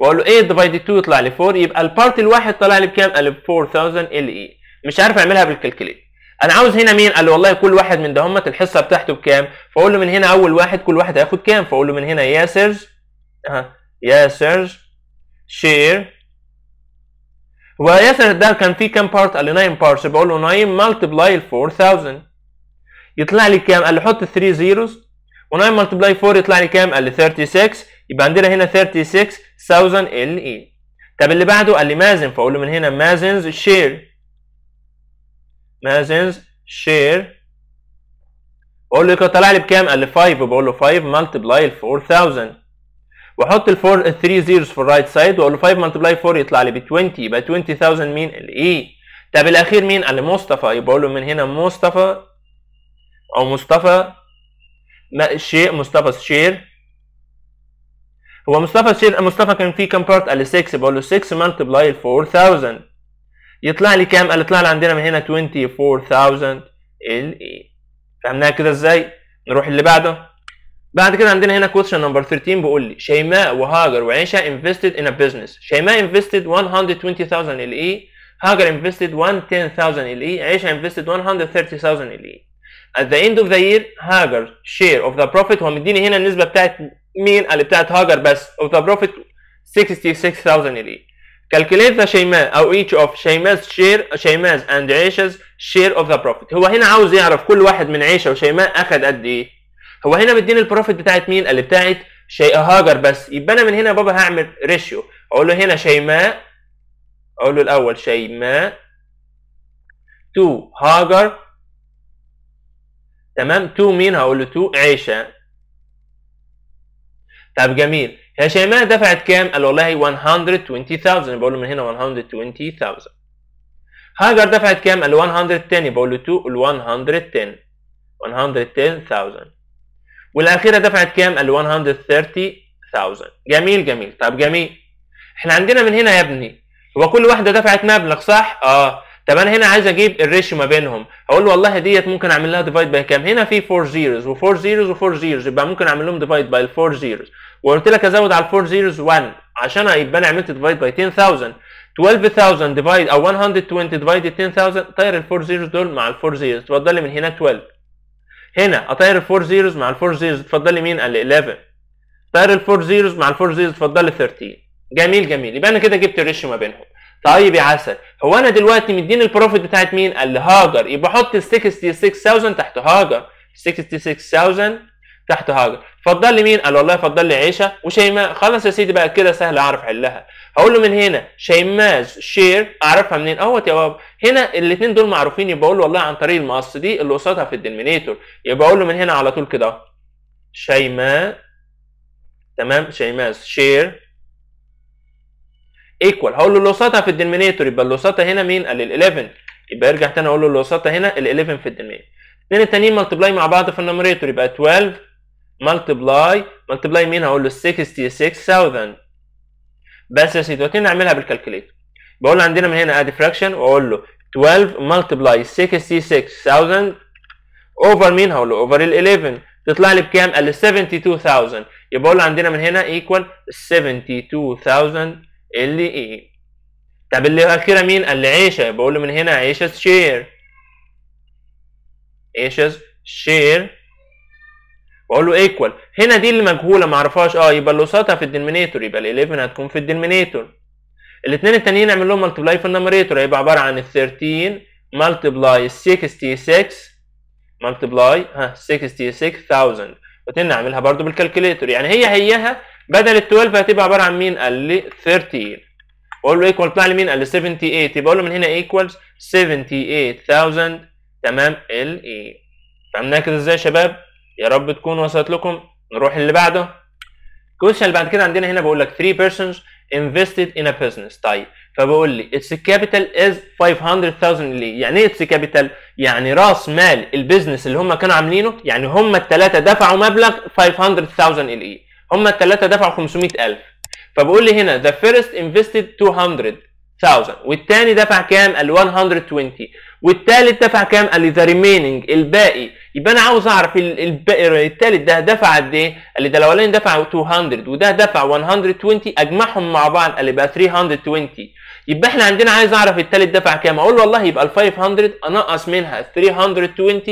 واقول له 8 ديفايد 2 يطلع لي 4 يبقى البارت الواحد طلع لي بكام؟ قال لي 4000 ال اي e. مش عارف اعملها بالكالكليت انا عاوز هنا مين قال لي والله كل واحد من دهمت الحصه بتاعته بكام فاقول له من هنا اول واحد كل واحد هياخد كام فاقول له من هنا يا سيرج اه يا سيرج شير وياسر ده كان فيه كام بارت قال لي 9 بارتس بقول له 9 مالتبلاي 4000 يطلع لي كام قال لي حط 3 زيروز و9 مالتبلاي 4 يطلع لي كام قال لي 36 يبقى عندنا هنا 36000 ال اي طب اللي بعده قال لي مازن فاقول له من هنا مازنز شير مازنز شير بقول له طلع لي بكام؟ قال لي 5 بقول له 5 مالتبلاي 4000 واحط ال 4 3 زيروز في الرايت سايد واقول له 5 مالتبلاي 4 يطلع لي ب 20 يبقى 20000 مين؟ الاي طب الاخير مين؟ قال لي مصطفى يبقى اقول له من هنا مصطفى او مصطفى شيء مصطفى شير هو مصطفى شير مصطفى كان فيه كام بارت؟ قال لي 6 بقول له 6 مالتبلاي 4000 يطلع لي كام؟ قال يطلع لي عندنا من هنا 24000 LA e. فهمناها كده ازاي؟ نروح اللي بعده بعد كده عندنا هنا كويشن نمبر 13 بيقول لي شيماء وهاجر وعيشة invested in a business شيماء invested 120000 LA e. هاجر invested 110000 LA e. عيشة invested 130000 LA at the end of the year هاجر share of the profit هو مديني هنا النسبة بتاعت مين؟ قال بتاعت هاجر بس of the profit 66000 LA calculate the شيماء او each of شيماز شير شيماز and عيشز شير اوف ذا بروفيت هو هنا عاوز يعرف كل واحد من عيشه وشيماء اخذ قد ايه هو هنا مديني البروفيت بتاعت مين اللي بتاعت شي... هاجر بس يبقى انا من هنا بابا هعمل ريشيو اقول له هنا شيماء اقول له الاول شيماء تو هاجر تمام تو مين هقول له تو عيشه طب جميل شيماء دفعت كام؟ قال والله 120000 بقول له من هنا 120000 هاجر دفعت كام؟ قال 110 بقول له 2 ال 110 110000 والاخيره دفعت كام؟ قال 130000 جميل جميل طب جميل احنا عندنا من هنا يا ابني هو كل واحده دفعت مبلغ صح؟ اه طب انا هنا عايز اجيب الريشيو ما بينهم اقول له والله ديت ممكن اعمل لها ديفايد باي كام هنا في 4 زيروز و4 زيروز و4 زيروز يبقى ممكن اعمل لهم ديفايد باي 4 زيروز وقلت لك ازود على ال 4 زيروز 1 عشان يبقى انا عملت ديفايد باي 10000 12000 ديفايد او 120 ديفايد 10000 طير ال4 زيروز دول مع ال4 زيروز اتفضل لي من هنا 12 هنا اطير ال4 زيروز مع ال4 زيروز اتفضل لي مين قال لي 11 طير ال4 زيروز مع ال4 زيروز اتفضل لي 13 جميل جميل يبقى انا كده جبت الريشيو ما بينهم طيب يا عسل هو انا دلوقتي مديني البروفيت بتاعت مين؟ قال لي هاجر يبقى حط ال 66000 تحت هاجر 66000 تحت هاجر فضل لي مين؟ قال والله فضل لي عيشه وشيماء خلاص يا سيدي بقى كده سهل اعرف حلها هقول له من هنا شيماء شير اعرفها منين؟ اهوت يا بابا هنا الاثنين دول معروفين يبقى اقول له والله عن طريق المقص دي اللي قصادها في الدينمينيتور يبقى اقول له من هنا على طول كده شيماء تمام شيماء شير ايكوال هقول له اللوساتا في الدينمينيتور يبقى اللوساتا هنا مين؟ قال ال 11 يبقى ارجع تاني اقول له اللوساتا هنا ال 11 في الدينمينيتور الاثنين التانيين ملتبلاي مع بعض في النمريتور يبقى 12 ملتبلاي ملتبلاي مين؟ هقول له 66000 بس يا سيدي وبعدين نعملها بالكالكوليتر بقول عندنا من هنا ادي فراكشن واقول له 12 ملتبلاي 66000 اوفر مين؟ هقول له اوفر ال 11 تطلع لي بكام؟ قال لي 72000 يبقى اقول عندنا من هنا ايكوال 72000 اللي ايه طب اللي اخيره مين قال لي عيشه بقول له من هنا عيشه شير عيشه شير بقول له ايكوال هنا دي اللي مجهوله ما اعرفهاش اه يبقى اللي قصادها في الدينمينيتور يبقى ال 11 هتكون في الدينمينيتور الاثنين التانيين اعمل لهم ملتبلاي في النمريتور هيبقى عباره عن ال 13 ملتبلاي 66 ملتبلاي ها 66000 اعملها برضو بالكالكوليتور يعني هي هيها بدل ال 12 هتبقى عباره عن مين؟ قال لي 13 واقول له ايكوال لي مين؟ قال لي 78 يبقى اقول له من هنا ايكوالز 78000 تمام ال اي فهمناها كده ازاي يا شباب؟ يا رب تكون وصلت لكم نروح اللي بعده الكويشن اللي بعد كده عندنا هنا بقول لك 3 persons invested in a business طيب فبقول لي its capital is 500,000 ليه يعني ايه اتس كابيتال يعني راس مال البيزنس اللي هم كانوا عاملينه يعني هم الثلاثه دفعوا مبلغ 500,000 ليه هم الثلاثه دفعوا 500000 فبقول لي هنا ذا فيرست انفستد 200000 والثاني دفع كام؟ ال 120 والثالث دفع كام؟ قال ذا ريميننج الباقي يبقى انا عاوز اعرف الثالث ده دفع قد ايه؟ قال لي ده الاولاني دفع 200 وده دفع 120 اجمعهم مع بعض قال لي بقى 320 يبقى احنا عندنا عايز اعرف الثالث دفع كام؟ اقول له والله يبقى ال 500 انقص منها 320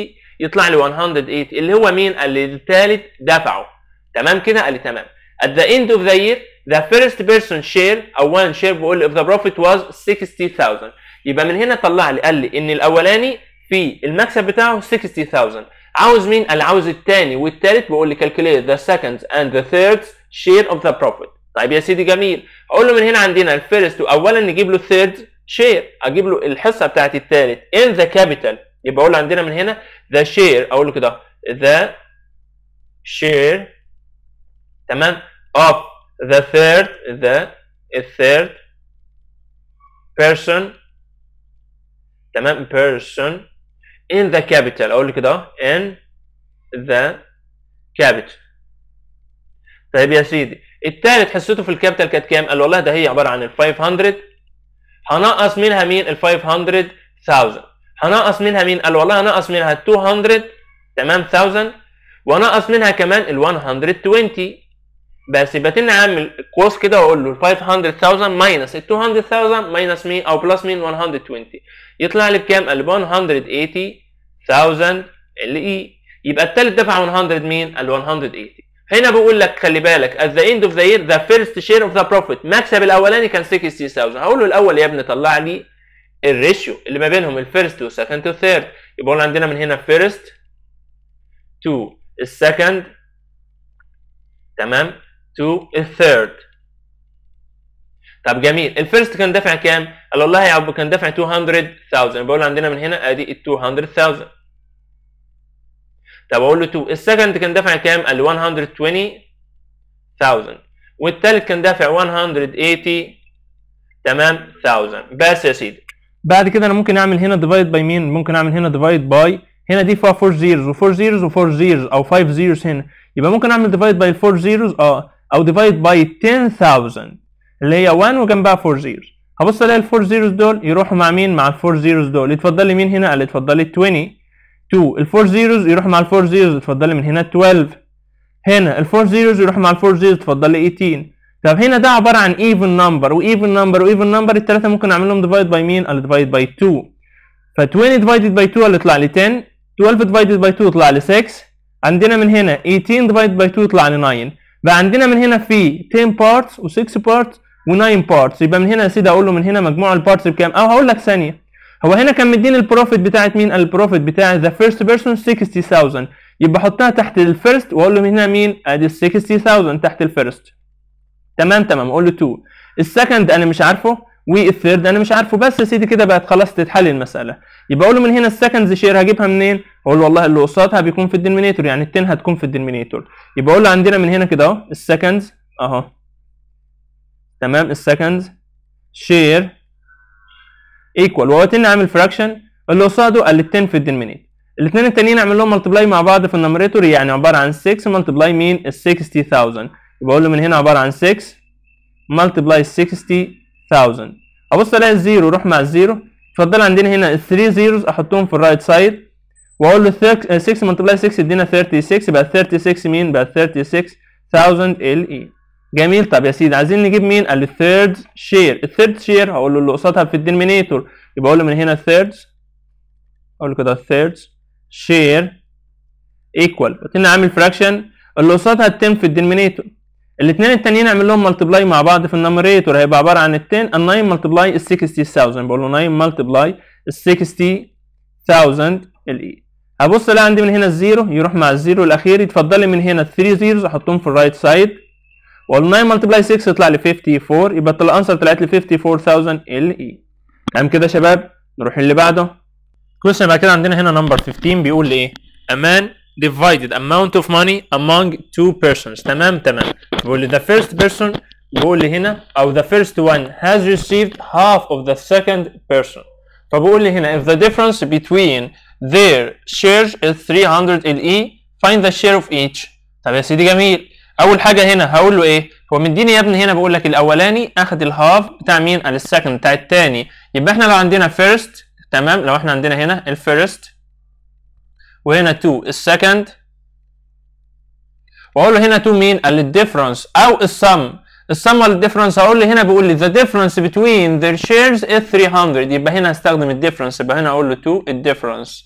يطلع لي 108 اللي هو مين؟ قال لي الثالث دفعه تمام كده قال لي تمام at the end of the year the first person share او one share بقول if the profit was 60000 يبقى من هنا طلع لي قال لي ان الاولاني في المكسب بتاعه 60000 عاوز مين؟ قال عاوز الثاني والثالث بقول لي calculate the second and the third share of the profit طيب يا سيدي جميل اقول له من هنا عندنا الفيرست اولا نجيب له الثيرد شير اجيب له الحصه بتاعت الثالث ان ذا كابيتال يبقى اقول له عندنا من هنا ذا شير اقول له كده ذا شير تمام of the third the third person تمام person in the capital اقول لك ده in the capital طيب يا سيدي التالت حصته في الكابيتال كانت كام؟ قال والله ده هي عباره عن ال 500 هنقص منها مين؟ ال 500000 هنقص منها مين؟ قال والله هنقص منها 200 تمام 1000 ونقص منها كمان ال 120 بس يبقى تاني اعمل كوس كده واقول له 500000 ماينس 200000 ماينس مين او بلس مين 120 يطلع لي بكام؟ قال 180000 ال اي يبقى التالت دفع 100 مين؟ ال 180 هنا بقول لك خلي بالك at the end of the year the first share of the profit مكسب الاولاني كان 60000 هقول له الاول يا ابني طلع لي الريشيو اللي ما بينهم الفيرست والسكند والثيرد يبقى قلنا عندنا من هنا فيرست تو السكند تمام to a third طب جميل الفيرست كان دافع كام؟ قال والله يا عبو كان دافع 200000 بقول عندنا من هنا ادي ال 200000 طب اقول له 2 السكند كان دافع كام؟ قال 120000 والثالث كان دافع 180 تمام 1000 بس يا سيدي بعد كده انا ممكن اعمل هنا ديفايد باي مين؟ ممكن اعمل هنا ديفايد باي هنا دي فيها 4 زيروز و4 زيروز و4 زيروز او 5 زيروز هنا يبقى ممكن اعمل ديفايد باي 4 زيروز اه او ديفايد باي 10000 اللي هي 1 وجنبها 4 زيروز هبص الاقي ال 4 زيروز دول يروحوا مع مين مع ال 4 زيروز دول اتفضلي مين هنا قال اتفضلي 20 2 ال 4 زيروز يروح مع 4 زيروز اتفضلي من هنا 12 هنا ال 4 زيروز يروح مع 4 زيروز اتفضلي 18 طب هنا ده عباره عن ايفن نمبر وايفن نمبر وايفن نمبر الثلاثه ممكن اعمل لهم ديفايد باي مين قال ديفايد باي 2 ف 20 ديفايدد باي 2 اللي طلع لي 10 12 ديفايدد باي 2 طلع لي 6 عندنا من هنا 18 ديفايدد باي 2 طلع لي 9 بقى عندنا من هنا في 10 بارتس و6 بارتس و9 بارتس يبقى من هنا يا سيدي اقول له من هنا مجموع البارتس بكام او هقول لك ثانيه هو هنا كان مديني البروفيت بتاعت مين البروفيت بتاع ذا فيرست بيرسون 60000 يبقى احطها تحت الفيرست واقول له من هنا مين ادي 60000 تحت الفيرست تمام تمام اقول له 2 السكند انا مش عارفه والثيرد انا مش عارفه بس يا سيدي كده بقت خلاص تتحل المساله يبقى اقول له من هنا السكندز شير هجيبها منين اقول والله اللي قصادها بيكون في الدينومينيتور يعني التين هتكون في الدينومينيتور يبقى اقول عندنا من هنا كده اهو السكندز اهو تمام السكندز شير ايكوال وهو تن عامل فراكشن اللي قصاده قال التين في الدينومينيتور الاثنين التانيين اعمل لهم ملتبلاي مع بعض في النمريتور يعني عباره عن 6 ملتبلاي مين ال 60000 يبقى اقول له من هنا عباره عن 6 ملتبلاي 60000 ابص الاقي الزيرو روح مع الزيرو اتفضل عندنا هنا 3 زيروز احطهم في الرايت سايد واقول له 6 ملتبلاي 6 يدينا 36 بقى 36 مين بقى 36000 ال اي e. جميل طب يا سيدي عايزين نجيب مين قال لي الثيرد شير الثيرد شير هقول له اللي قصادها في الدينمينيتور يبقى اقول له من هنا الثيرد اقول له كده الثيرد شير ايكوال وتاني عامل فراكشن اللي قصادها 10 في الدينمينيتور الاثنين التانيين اعمل لهم ملتبلاي مع بعض في النمريتور هيبقى عباره عن التن 9 ملتبلاي ال 60000 بقول له 9 ملتبلاي ال 60000 e. الاي هبص الاقي عندي من هنا الزيرو يروح مع الزيرو الاخير يتفضل لي من هنا 3 زيروز احطهم في الرايت سايد وال 9 ملتبلاي 6 يطلع لي 54 يبقى الانسر طلعت لي 54000 ال اي تمام كده يا شباب نروح اللي بعده كويس بعد كده عندنا هنا نمبر 15 بيقول لي ايه a man divided amount of money among two persons تمام تمام بيقول لي the first person بيقول لي هنا او the first one has received half of the second person فبقول لي هنا if the difference between their share is 300 LE e. find the share of each طب يا سيدي جميل اول حاجه هنا هقول له ايه هو مديني يا ابني هنا بقول لك الاولاني اخد الهاف بتاع مين قال السكند بتاع الثاني يبقى احنا لو عندنا فيرست تمام لو احنا عندنا هنا الفيرست وهنا 2 السكند واقول له هنا 2 مين قال الديفرنس او السم السم الديفرنس هقول لي هنا بيقول لي ذا ديفرنس بتوين their shares is 300 يبقى هنا هستخدم الديفرنس يبقى هنا اقول له 2 الديفرنس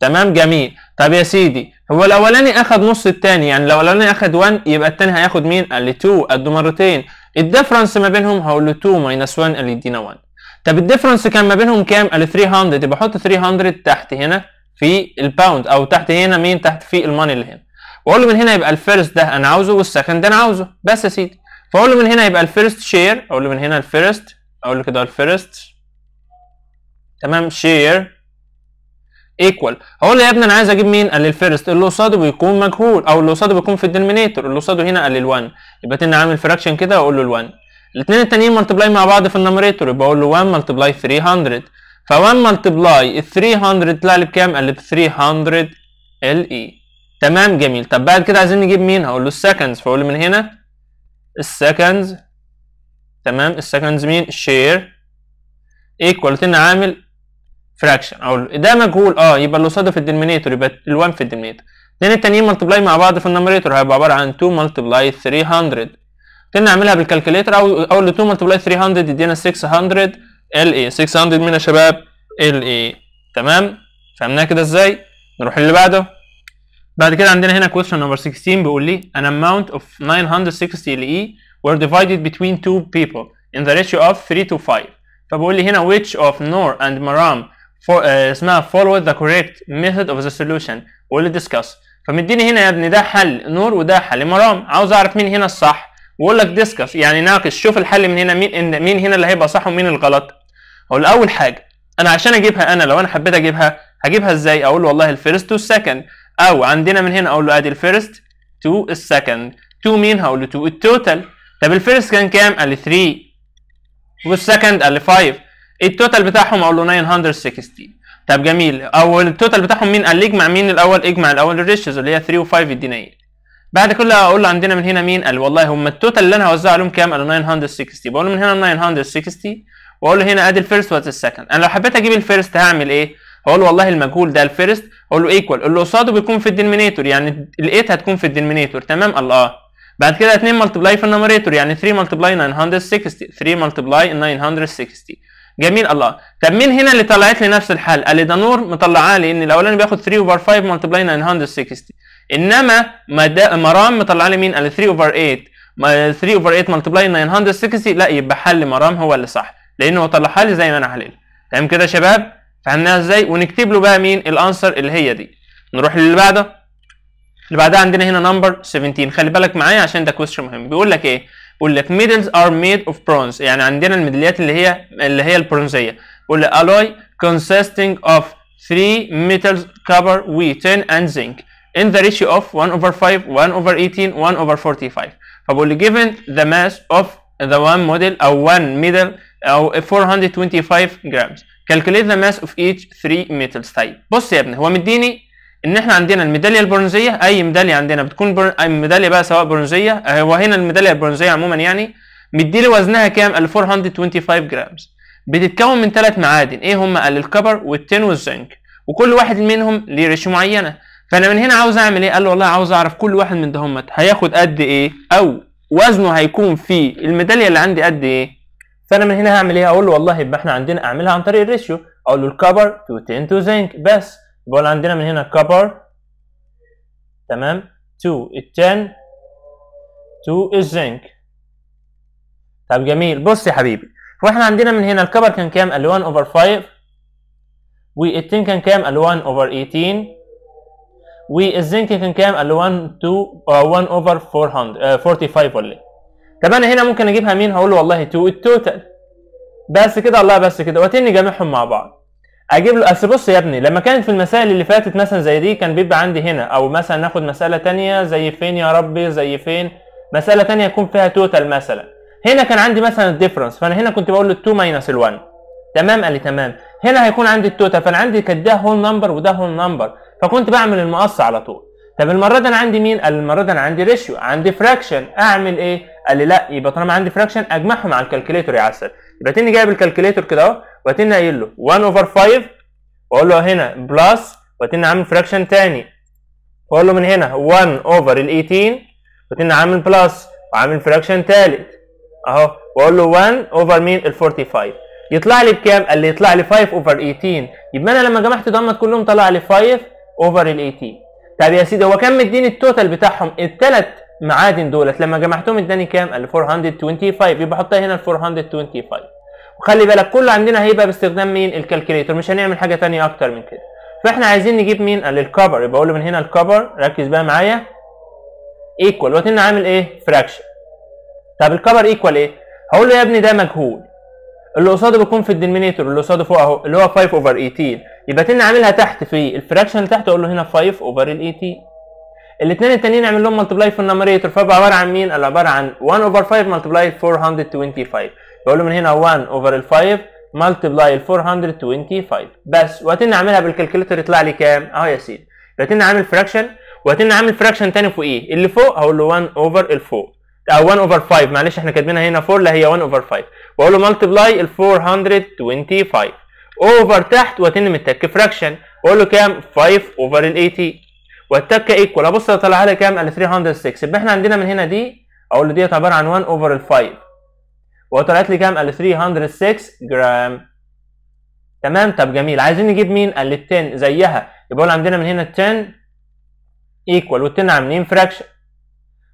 تمام جميل طب يا سيدي هو الاولاني اخد نص الثاني يعني لو الاولاني اخد 1 يبقى الثاني هياخد مين؟ قال لي 2 قد مرتين الديفرنس ما بينهم هقول له 2 ماينس 1 اللي يدينا 1 طب الديفرنس كان ما بينهم كام؟ قال لي 300 يبقى احط 300 تحت هنا في الباوند او تحت هنا مين؟ تحت في الماني اللي هنا واقول له من هنا يبقى الفيرست ده انا عاوزه والسكند ده انا عاوزه بس يا سيدي فاقول له من هنا يبقى الفيرست شير اقول له من هنا الفيرست اقول له كده الفيرست تمام شير ايكوال هقول له يا ابني انا عايز اجيب مين قال لي الفيرست اللي قصاده بيكون مجهول او اللي قصاده بيكون في الدينومينيتور اللي قصاده هنا قال لي ال1 يبقى تاني عامل فراكشن كده واقول له ال1 الاثنين التانيين ملتبلاي مع بعض في النمريتور يبقى اقول له 1 ملتبلاي 300 ف1 ملتبلاي ال 300 طلع لي بكام قال لي ب 300 ال اي e. تمام جميل طب بعد كده عايزين نجيب مين هقول له السكندز فاقول له من هنا السكندز تمام السكندز مين شير ايكوال تن عامل فراكشن اقول له ده مجهول اه يبقى اللي قصاده في الدينومينيتور يبقى ال1 في الدينومينيتور الاثنين التانيين ملتبلاي مع بعض في النمريتور هيبقى عباره عن 2 ملتبلاي 300 كنا اعملها بالكالكوليتر او اقول له 2 ملتبلاي 300 يدينا 600 ال اي 600 مين يا شباب ال اي تمام فهمناها كده ازاي نروح اللي بعده بعد كده عندنا هنا question number 16 بيقول لي an amount of 960 لE e were divided between two people in the ratio of 3 to 5 فبقول لي هنا which of Noor and Maram for, uh, اسمها follow the correct method of the solution we'll discuss فمديني هنا يا ابني ده حل نور وده حل مرام عاوز اعرف مين هنا الصح واقول لك ديسكس يعني ناقش شوف الحل من هنا مين مين هنا اللي هيبقى صح ومين الغلط هو اول حاجه انا عشان اجيبها انا لو انا حبيت اجيبها هجيبها ازاي اقول والله الفيرست والسكند او عندنا من هنا اقول له ادي الفيرست تو السكند تو مين هقول له تو التوتال طب الفيرست كان كام قال لي 3 والسكند قال لي 5 إيه التوتال بتاعهم اقول له 960 طب جميل او التوتال بتاعهم مين قال لي اجمع مين الاول اجمع الاول الريشز اللي هي 3 و5 اديني ايه بعد كل اقول له عندنا من هنا مين قال والله هم التوتال اللي انا هوزع عليهم كام قال 960 بقول له من هنا 960 واقول له هنا ادي الفيرست وادي السكند انا لو حبيت اجيب الفيرست هعمل ايه اقول له والله المجهول ده الفيرست اقول له ايكوال اللي قصاده بيكون في الدينومينيتور يعني ال8 هتكون في الدينومينيتور تمام قال اه بعد كده 2 ملتبلاي في النمريتور يعني 3 ملتبلاي 960 3 ملتبلاي 960 جميل الله طب مين هنا اللي طلعت لي نفس الحل قال لي ده نور مطلعها لي ان الاولاني بياخد 3 اوفر 5 ملتبلاي 960 انما مرام مطلع لي مين قال لي 3 اوفر 8 3 اوفر 8 ملتبلاي 960 لا يبقى حل مرام هو اللي صح لانه طلعها لي زي ما انا حللت تمام كده يا شباب فهمناها ازاي ونكتب له بقى مين الانسر اللي هي دي نروح للي بعده اللي بعدها عندنا هنا نمبر 17 خلي بالك معايا عشان ده كويستشن مهم بيقول لك ايه بيقول لك ميدلز ار ميد اوف برونز يعني عندنا الميداليات اللي هي اللي هي البرونزيه بيقول لك alloy consisting of 3 metals copper 10 and zinc in the ratio of 1 over 5 1 over 18 1 over 45 فبيقول لي given the mass of the one model او one medal او 425 grams calculate the mass of each 3 metals طيب بص يا ابني هو مديني ان احنا عندنا الميداليه البرونزيه اي ميداليه عندنا بتكون بر... اي ميداليه بقى سواء برونزيه آه، هو هنا الميداليه البرونزيه عموما يعني مديلي وزنها كام 425 جرام بتتكون من ثلاث معادن ايه هم الكبر والتين والزنك وكل واحد منهم ليه ريش معينه فانا من هنا عاوز اعمل ايه قال له والله عاوز اعرف كل واحد من دهمت هياخد قد ايه او وزنه هيكون في الميداليه اللي عندي قد ايه فانا من هنا هعمل ايه اقول له والله يبقى احنا عندنا اعملها عن طريق الريشيو اقول له الكبر تو 10 تو زنك بس يبقى عندنا من هنا كبر تمام تو 10 تو الزنك طب جميل بص يا حبيبي واحنا عندنا من هنا الكبر كان كام قال لي 1 اوفر 5 و10 كان كام قال لي 1 اوفر 18 والزنك كان كام قال لي 1 تو 1 اوفر 400 45 ولا إيه؟ طب انا هنا ممكن اجيبها مين هقول له والله 2 التوتال بس كده الله بس كده واتني جامعهم مع بعض اجيب له اصل بص يا ابني لما كانت في المسائل اللي فاتت مثلا زي دي كان بيبقى عندي هنا او مثلا ناخد مساله تانية زي فين يا ربي زي فين مساله تانية يكون فيها توتال مثلا هنا كان عندي مثلا الديفرنس فانا هنا كنت بقول له 2 ماينس ال1 تمام قال لي تمام هنا هيكون عندي التوتال فانا عندي كانت ده هول نمبر وده هول نمبر فكنت بعمل المقص على طول طب المره دي انا عندي مين قال المره دي انا عندي ريشيو عندي فراكشن اعمل ايه قال لي لا يبقى طالما عندي فراكشن اجمعهم على الكالكوليتور يا عسل يبقى تني جايب الكالكوليتور كده اهو وتني قايل له 1 اوفر 5 واقول له هنا بلس وتني عامل فراكشن تاني واقول له من هنا 1 اوفر ال 18 وتني عامل بلس وعامل فراكشن تالت اهو واقول له 1 اوفر مين ال 45 يطلع لي بكام؟ قال لي يطلع لي 5 اوفر 18 يبقى انا لما جمعت ضمت كلهم طلع لي 5 اوفر ال 18 طب يا سيدي هو كان مديني التوتال بتاعهم الثلاث معادن دولت لما جمعتهم اداني كام؟ قال 425 يبقى احطها هنا ال 425 وخلي بالك كله عندنا هيبقى باستخدام مين؟ الكالكوليتر مش هنعمل حاجه ثانيه اكتر من كده فاحنا عايزين نجيب مين؟ قال الكبر يبقى اقول له من هنا الكبر ركز بقى معايا ايكوال وقلنا عامل ايه؟ فراكشن طب الكبر ايكوال ايه؟ هقول له يا ابني ده مجهول اللي قصاده بيكون في الدينومينيتور اللي قصاده فوق اهو اللي هو 5 اوفر 18 يبقى تن عاملها تحت في الفراكشن اللي تحت اقول له هنا 5 اوفر 18 الاثنين التانيين اعمل لهم ملتبلاي في النمريتور فبقى عباره عن مين؟ عباره عن 1 اوفر 5 ملتبلاي 425 بقول له من هنا 1 اوفر ال 5 ملتبلاي 425 بس وهتن اعملها بالكالكوليتر يطلع لي كام؟ اهو يا سيدي هتن عامل فراكشن وهتن عامل فراكشن تاني فوق ايه؟ اللي فوق هقول له 1 اوفر ال 4 او 1 اوفر 5 معلش احنا كاتبينها هنا 4 لا هي 1 اوفر 5 واقول له مالتبلاي ال 425 اوفر تحت واتنم التك فراكشن واقول له كام 5 اوفر ال 80 والتك ايكوال ابص اطلعها لي كام ال 306 يبقى احنا عندنا من هنا دي اقول له ديت عباره عن 1 اوفر ال 5 وطلعت لي كام ال 306 جرام تمام طب جميل عايزين نجيب مين قال ال 10 زيها يبقى عندنا من هنا ال 10 ايكوال وال 10 عاملين فراكشن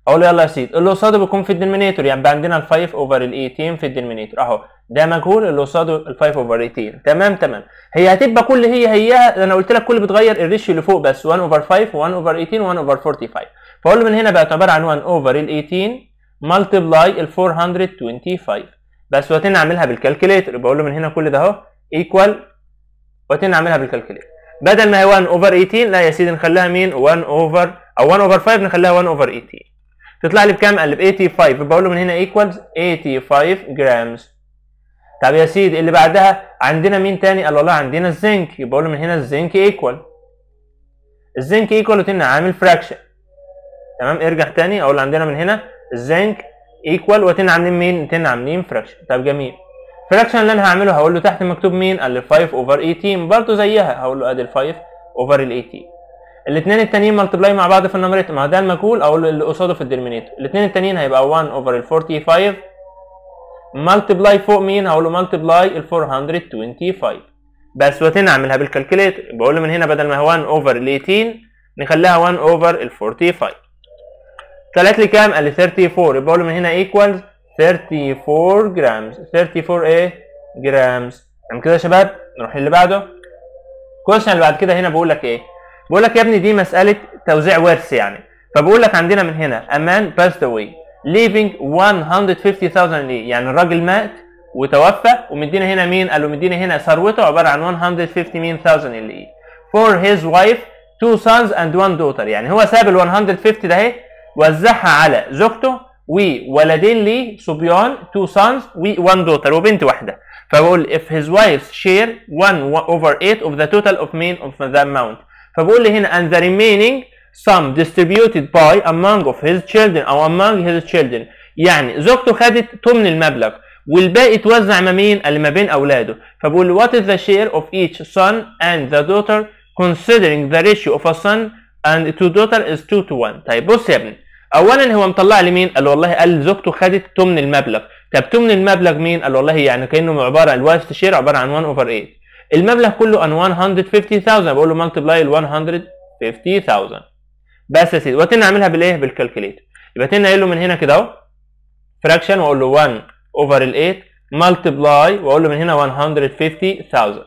اقول له يلا يا سيد اللي قصاده بيكون في الدينومينيتور يعني بقى عندنا ال 5 اوفر ال 18 في الدينومينيتور اهو ده مجهول اللي قصاده ال 5 اوفر 18 تمام تمام هي هتبقى كل هي هيها انا قلت لك كل بتغير الريشيو اللي فوق بس 1 اوفر 5 1 اوفر 18 1 اوفر 45 فاقول له من هنا بقت عباره عن 1 اوفر ال 18 مالتبلاي ال 425 بس وبعدين اعملها بالكالكليتر بقول له من هنا كل ده اهو ايكوال وبعدين اعملها بالكالكليتر بدل ما هي 1 اوفر 18 لا يا سيدي نخليها مين 1 اوفر او 1 اوفر 5 نخليها 1 اوفر 18 تطلع لي بكام؟ قال لي ب 85 بقول له من هنا ايكوالز 85 جرامز طب يا سيدي اللي بعدها عندنا مين تاني؟ قال والله عندنا الزنك يبقى اقول له من هنا الزنك ايكوال الزنك ايكوال وتن عامل فراكشن تمام ارجع تاني اقول عندنا من هنا الزنك ايكوال وتن عاملين مين؟ تن عاملين فراكشن طب جميل فراكشن اللي انا هعمله هقول له تحت مكتوب مين؟ قال لي 5 اوفر 18 برضه زيها هقول له ادي 5 اوفر ال 18 الاثنين التانيين ملتبلاي مع بعض في النمريتور ما ده المجهول او اللي قصاده في الديرمينيتور الاثنين التانيين هيبقى 1 اوفر ال 45 ملتبلاي فوق مين هقول له ملتبلاي ال 425 بس اعملها بالكالكليتر بقول له من هنا بدل ما هو 1 اوفر ال 18 نخليها 1 اوفر ال 45 طلعت لي كام؟ قال لي 34 يبقى بقول له من هنا ايكوالز 34 جرامز 34 ايه؟ جرامز تمام يعني كده يا شباب نروح للي بعده الكويشن اللي بعد كده هنا بقول لك ايه؟ بقول لك يا ابني دي مساله توزيع ورث يعني فبقول لك عندنا من هنا a man passed away leaving 150,000 ليه يعني الراجل مات وتوفى ومدينا هنا مين قالوا مدينا هنا ثروته عباره عن 150,000 ليه for his wife two sons and one daughter يعني هو ساب ال 150 ده اهي وزعها على زوجته وولدين ليه صبيان two sons و one daughter وبنت واحده فبقول if his wife share 1 over 8 of the total of mean of the amount فبقول لي هنا and the remaining sum distributed by among of his children او among his children يعني زوجته خدت ثمن المبلغ والباقي اتوزع ما مين اللي ما بين اولاده فبقول له what is the share of each son and the daughter considering the ratio of a son and two daughter is 2 to 1 طيب بص يا ابني اولا هو مطلع لي مين قال والله قال زوجته خدت ثمن المبلغ طب ثمن المبلغ مين قال والله يعني كانه عباره الوايف شير عباره عن 1 اوفر 8 المبلغ كله ان 150000 بقول له مالتبلاي ال 150000 بس يا سيدي وبعدين اعملها بالايه بالكالكوليتر يبقى تاني قايل له من هنا كده اهو فراكشن واقول له 1 اوفر ال 8 مالتبلاي واقول له من هنا 150000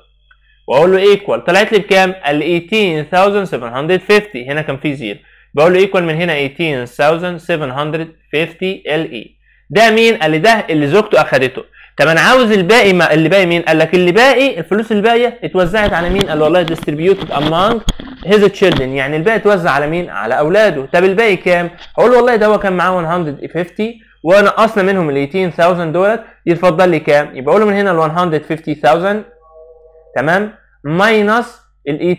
واقول له ايكوال طلعت لي بكام؟ ال 18750 هنا كان في زيرو بقول له ايكوال من هنا 18750 ال اي ده مين؟ قال لي ده اللي زوجته اخدته طب انا عاوز الباقي ما اللي باقي مين؟ قال لك اللي باقي الفلوس اللي باقيه اتوزعت على مين؟ قال والله ديستريبيوتد امونج هيز تشيلدرن يعني الباقي اتوزع على مين؟ على اولاده طب الباقي كام؟ اقول له والله ده هو كان معاه 150 ونقصنا منهم ال 18000 دولت يتفضل لي كام؟ يبقى اقول له من هنا ال 150000 تمام؟ ماينس ال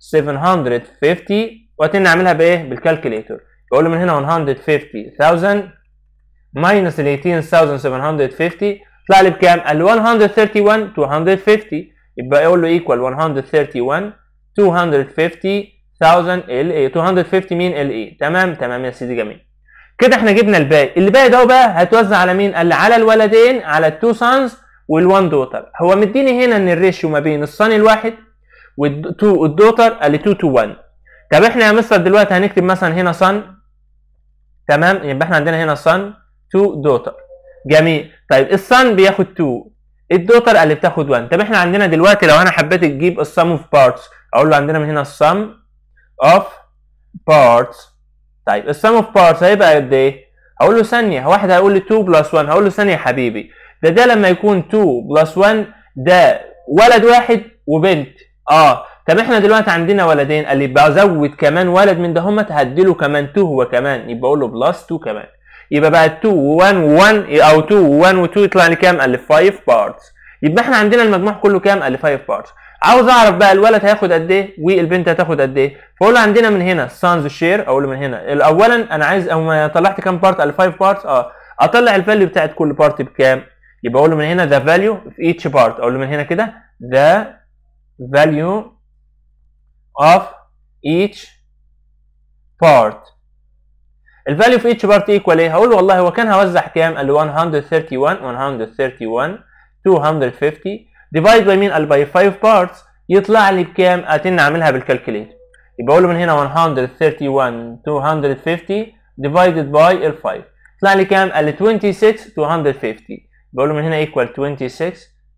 18750 وبعدين نعملها بايه؟ بالكالكوليتور بقول له من هنا 150000 ماينس ال 18750 طلع لي بكام؟ ال 131 250 يبقى يقول له ايكوال 131 250000 ال اي 250 مين ال اي تمام تمام يا سيدي جميل كده احنا جبنا الباقي اللي باقي ده بقى هتوزع على مين؟ قال على الولدين على التو سانز والوان دوتر هو مديني هنا ان الريشيو ما بين الصن الواحد والدوتر قال 2 تو 1 طب احنا يا مستر دلوقتي هنكتب مثلا هنا صن تمام يبقى احنا عندنا هنا صن 2 دوتر جميل طيب الصن بياخد 2 الدوتر اللي بتاخد 1 طب احنا عندنا دلوقتي لو انا حبيت تجيب السم اوف بارتس اقول له عندنا من هنا السم اوف بارتس طيب السم اوف بارتس هيبقى قد ايه؟ هقول له ثانيه واحد هيقول لي 2 بلس 1 هقول له ثانيه يا حبيبي ده ده لما يكون 2 بلس 1 ده ولد واحد وبنت اه طب احنا دلوقتي عندنا ولدين قال لي بزود كمان ولد من ده هما هديله كمان 2 هو كمان يبقى اقول له بلس 2 كمان يبقى بقى 2 و1 و1 او 2 و1 و2 يطلع لي كام؟ قال لي 5 بارتس يبقى احنا عندنا المجموع كله كام؟ قال لي 5 بارتس عاوز اعرف بقى الولد هياخد قد ايه والبنت هتاخد قد ايه فاقول له عندنا من هنا السانز شير اقول له من هنا اولا انا عايز او ما طلعت كام بارت قال لي 5 بارتس اه اطلع الفاليو بتاعت كل بارت بكام يبقى اقول له من هنا ذا فاليو في ايتش بارت اقول له من هنا كده ذا فاليو اوف ايتش بارت الفاليو في اتش part ايكوال ايه هقول له والله هو كان هوزع كام قال لي 131 131 250 ديفايد باي مين قال باي 5 بارتس يطلع لي بكام اتن اعملها بالكالكليتر يبقى اقول له من هنا 131 250 divided باي ال 5 طلع لي كام قال لي 26 250 بقول له من هنا ايكوال 26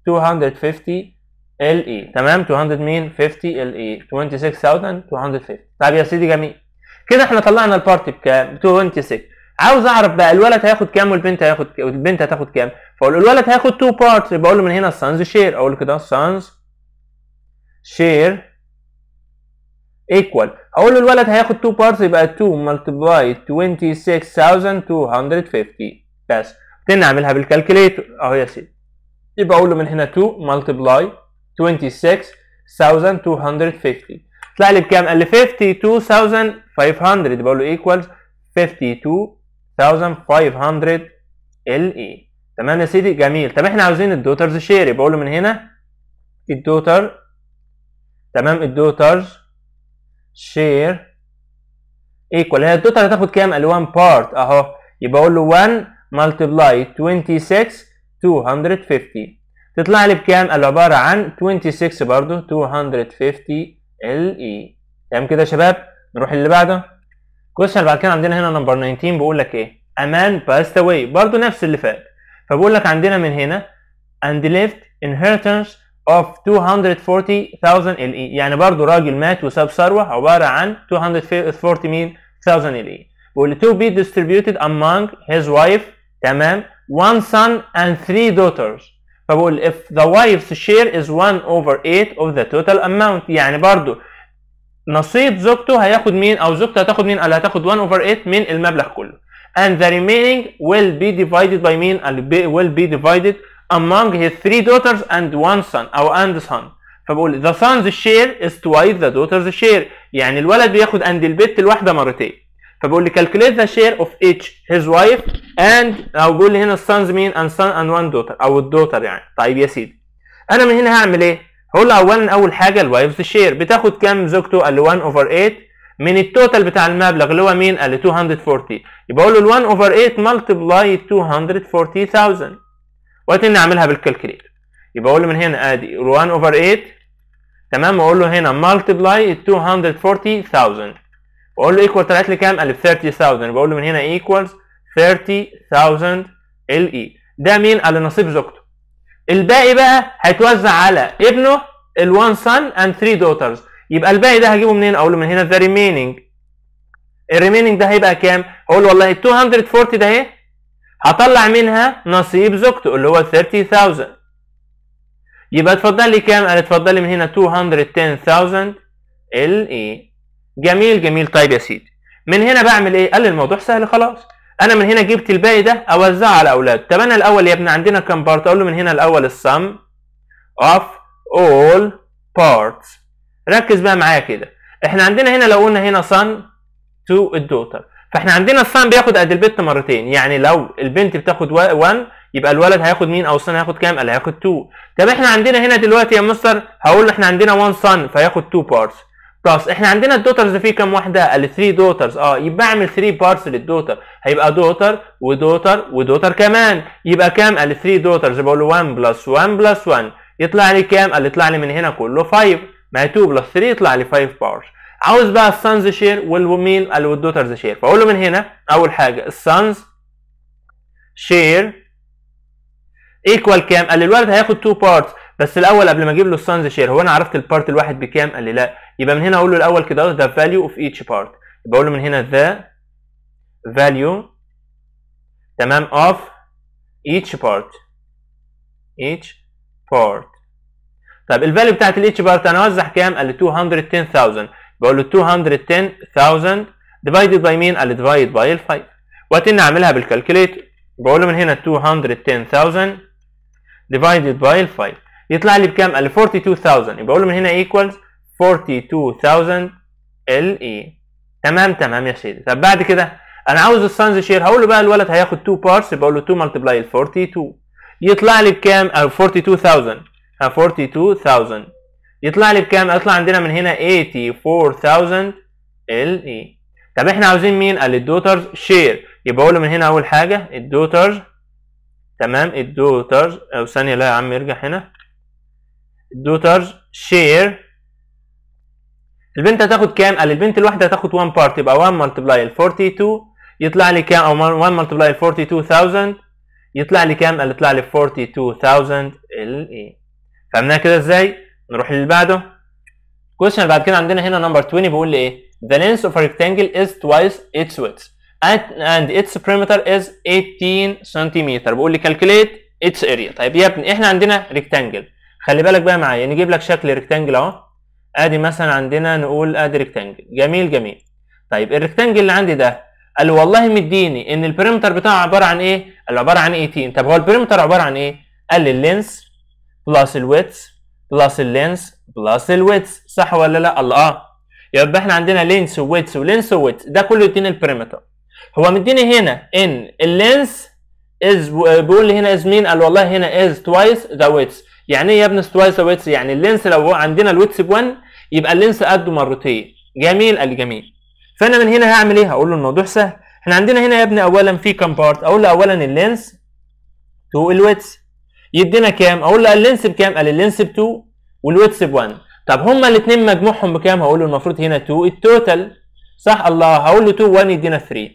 250 ال اي تمام 200 مين 50 ال اي 26250 طيب يا سيدي جميل كده احنا طلعنا البارت بكام 26 عاوز اعرف بقى الولد هياخد كام والبنت هياخد والبنت هتاخد كام فاقول له الولد هياخد 2 بارتس يبقى اقول له من هنا السانز شير اقول كده السانز شير ايكوال اقول له الولد هياخد 2 بارتس يبقى 2 ملتبلاي 26250 بس نعملها بالكالكليتور اهو يا سيدي يبقى اقول له من هنا 2 ملتبلاي 26250 طلع لي بكام؟ قال لي 52000 500 بقول له ايكوالز 52500 ال اي تمام يا سيدي جميل طب احنا عاوزين الدوترز شير بقول له من هنا الدوتر تمام الدوترز شير ايكوال هي الدوتر هتاخد كام قال 1 بارت اهو يبقى اقول له 1 ملتبلاي 26 250 تطلع لي بكام؟ قال عبارة عن 26 برضه 250 LE تمام كده يا شباب؟ نروح اللي بعده الكويشن بعد كده عندنا هنا نمبر 19 بيقول لك ايه a man passed away برضه نفس اللي فات فبقول لك عندنا من هنا and left inheritance of 240,000 LE يعني برضه راجل مات وساب ثروة عبارة عن 240,000 اي e. بيقول تو بي distributed among his wife تمام one son and three daughters فبقول if the wife's share is 1 over 8 of the total amount يعني برضه نصيب زوجته هياخد مين او زوجته هتاخد مين قال هتاخد 1 اوفر 8 من المبلغ كله and the remaining will be divided by مين will be divided among his three daughters and one son او and son فبقول the son's share is twice the daughter's share يعني الولد بياخد and البت الواحده مرتين فبقول لي calculate the share of each his wife and او بقول لي هنا son's مين and son and one daughter او الدوتر يعني طيب يا سيدي انا من هنا هعمل ايه هقول له اولا اول حاجه الوايفز شير بتاخد كام زوجته قال له 1 اوفر 8 من التوتال بتاع المبلغ اللي هو مين قال لي 240 يبقى اقول له ال 1 اوفر 8 ملتبلاي 240000 وبعدين نعملها بالكالكليتر يبقى اقول له من هنا ادي 1 اوفر 8 تمام واقول له هنا ملتبلاي 240000 واقول له ايكوال طلعت لي كام؟ قال لي 30000 بقول له من هنا ايكوالز 30000 ال اي ده مين؟ قال لي نصيب زوجته الباقي بقى هيتوزع على ابنه ال1 son and 3 daughters يبقى الباقي ده هجيبه منين اقول له من هنا the remaining الريميننج ده هيبقى كام اقول والله 240 ده اهي هطلع منها نصيب زوجته اللي هو 30000 يبقى اتفضل لي كام قال اتفضل لي من هنا 210000 ال ايه جميل جميل طيب يا سيدي من هنا بعمل ايه قال الموضوع سهل خلاص انا من هنا جبت الباقي ده اوزعه على اولاده طب انا الاول يا ابني عندنا كام بارت اقول له من هنا الاول السم of all parts ركز بقى معايا كده احنا عندنا هنا لو قلنا هنا son to الدوتر فاحنا عندنا الصن بياخد قد البت مرتين يعني لو البنت بتاخد 1 يبقى الولد هياخد مين او الصن هياخد كام؟ قال هياخد 2 طب احنا عندنا هنا دلوقتي يا مستر هقول احنا عندنا 1 سن فياخد 2 بارتس بلس احنا عندنا الدوترز فيه كام واحده ال 3 دوترز اه يبقى اعمل 3 بارس للدوتر هيبقى دوتر ودوتر ودوتر كمان يبقى كام ال 3 دوترز بقول 1 بلس 1 بلس 1 يطلع لي كام اللي يطلع لي من هنا كله 5 ما 2 بلس 3 يطلع لي 5 بارس عاوز بقى السانز شير والمين والدوترز شير فاقول له من هنا اول حاجه السانز شير ايكوال كام قال الولد هياخد 2 بارتس بس الاول قبل ما اجيب له السانز شير هو انا عرفت البارت الواحد بكام قال لي لا يبقى من هنا اقول له الاول كده ذا فاليو اوف ايتش بارت يبقى اقول له من هنا ذا فاليو تمام اوف ايتش بارت ايتش بارت طيب الفاليو بتاعت الايتش بارت انا اوزع كام قال لي 210000 بقول له 210000 ديفايدد باي مين قال لي ديفايد باي ال 5 وقتين اعملها بالكالكوليتر بقول له من هنا 210000 ديفايدد باي ال 5 يطلع لي بكام لي 42000 يبقى اقول له من هنا ايكوالز 42000 ال اي تمام تمام يا سيدي طب بعد كده انا عاوز السانز شير هقول له بقى الولد هياخد 2 بارتس يبقى اقول له 2 ملتبلاي 42 يطلع لي بكام 42000 42000 يطلع لي بكام يطلع عندنا من هنا 84000 ال اي طب احنا عاوزين مين قال الدوترز شير يبقى اقول له من هنا اول حاجه الدوترز تمام الدوترز او ثانيه لا يا عم ارجع هنا دوترز شير البنت هتاخد كام؟ قال البنت الواحده هتاخد 1 بارت يبقى 1 ملتبلاي 42 يطلع لي كام؟ او 1 ملتبلاي 42000 يطلع لي كام؟ قال يطلع لي 42000 ال إيه؟ فهمناها كده ازاي؟ نروح للي بعده الكويشن بعد كده عندنا هنا نمبر 20 بيقول لي ايه؟ The length of a rectangle is twice its width and its perimeter is 18 سنتيمتر بيقول لي calculate its area طيب يا ابني احنا عندنا rectangle خلي بالك بقى معايا نجيب لك شكل ريكتانجل اهو ادي مثلا عندنا نقول ادي ريكتانجل جميل جميل طيب الريكتانجل اللي عندي ده قال والله مديني ان البريمتر بتاعه عباره عن ايه؟ قال عباره عن 18 طب هو البريمتر عباره عن ايه؟ قال لي اللينس بلس الويتس بلس اللينس بلس الويتس صح ولا لا؟ قال اه يبقى احنا عندنا لينس وويتس ولينس وويتس ده كله يديني البريمتر هو مديني هنا ان اللينس از بيقول لي هنا از مين؟ قال والله هنا از توايس ذا ويتس يعني ايه يا ابني استويس ويتس يعني اللينس لو عندنا الويتس ب 1 يبقى اللينس قده مرتين جميل قال جميل فانا من هنا هعمل ايه هقول له الموضوع سهل احنا عندنا هنا يا ابني اولا في كام بارت اقول له اولا اللينس تو الويتس يدينا كام اقول له اللينس بكام قال اللينس ب 2 والويتس ب 1 طب هما الاثنين مجموعهم بكام هقول له المفروض هنا 2 التوتال صح الله هقول له 2 1 يدينا 3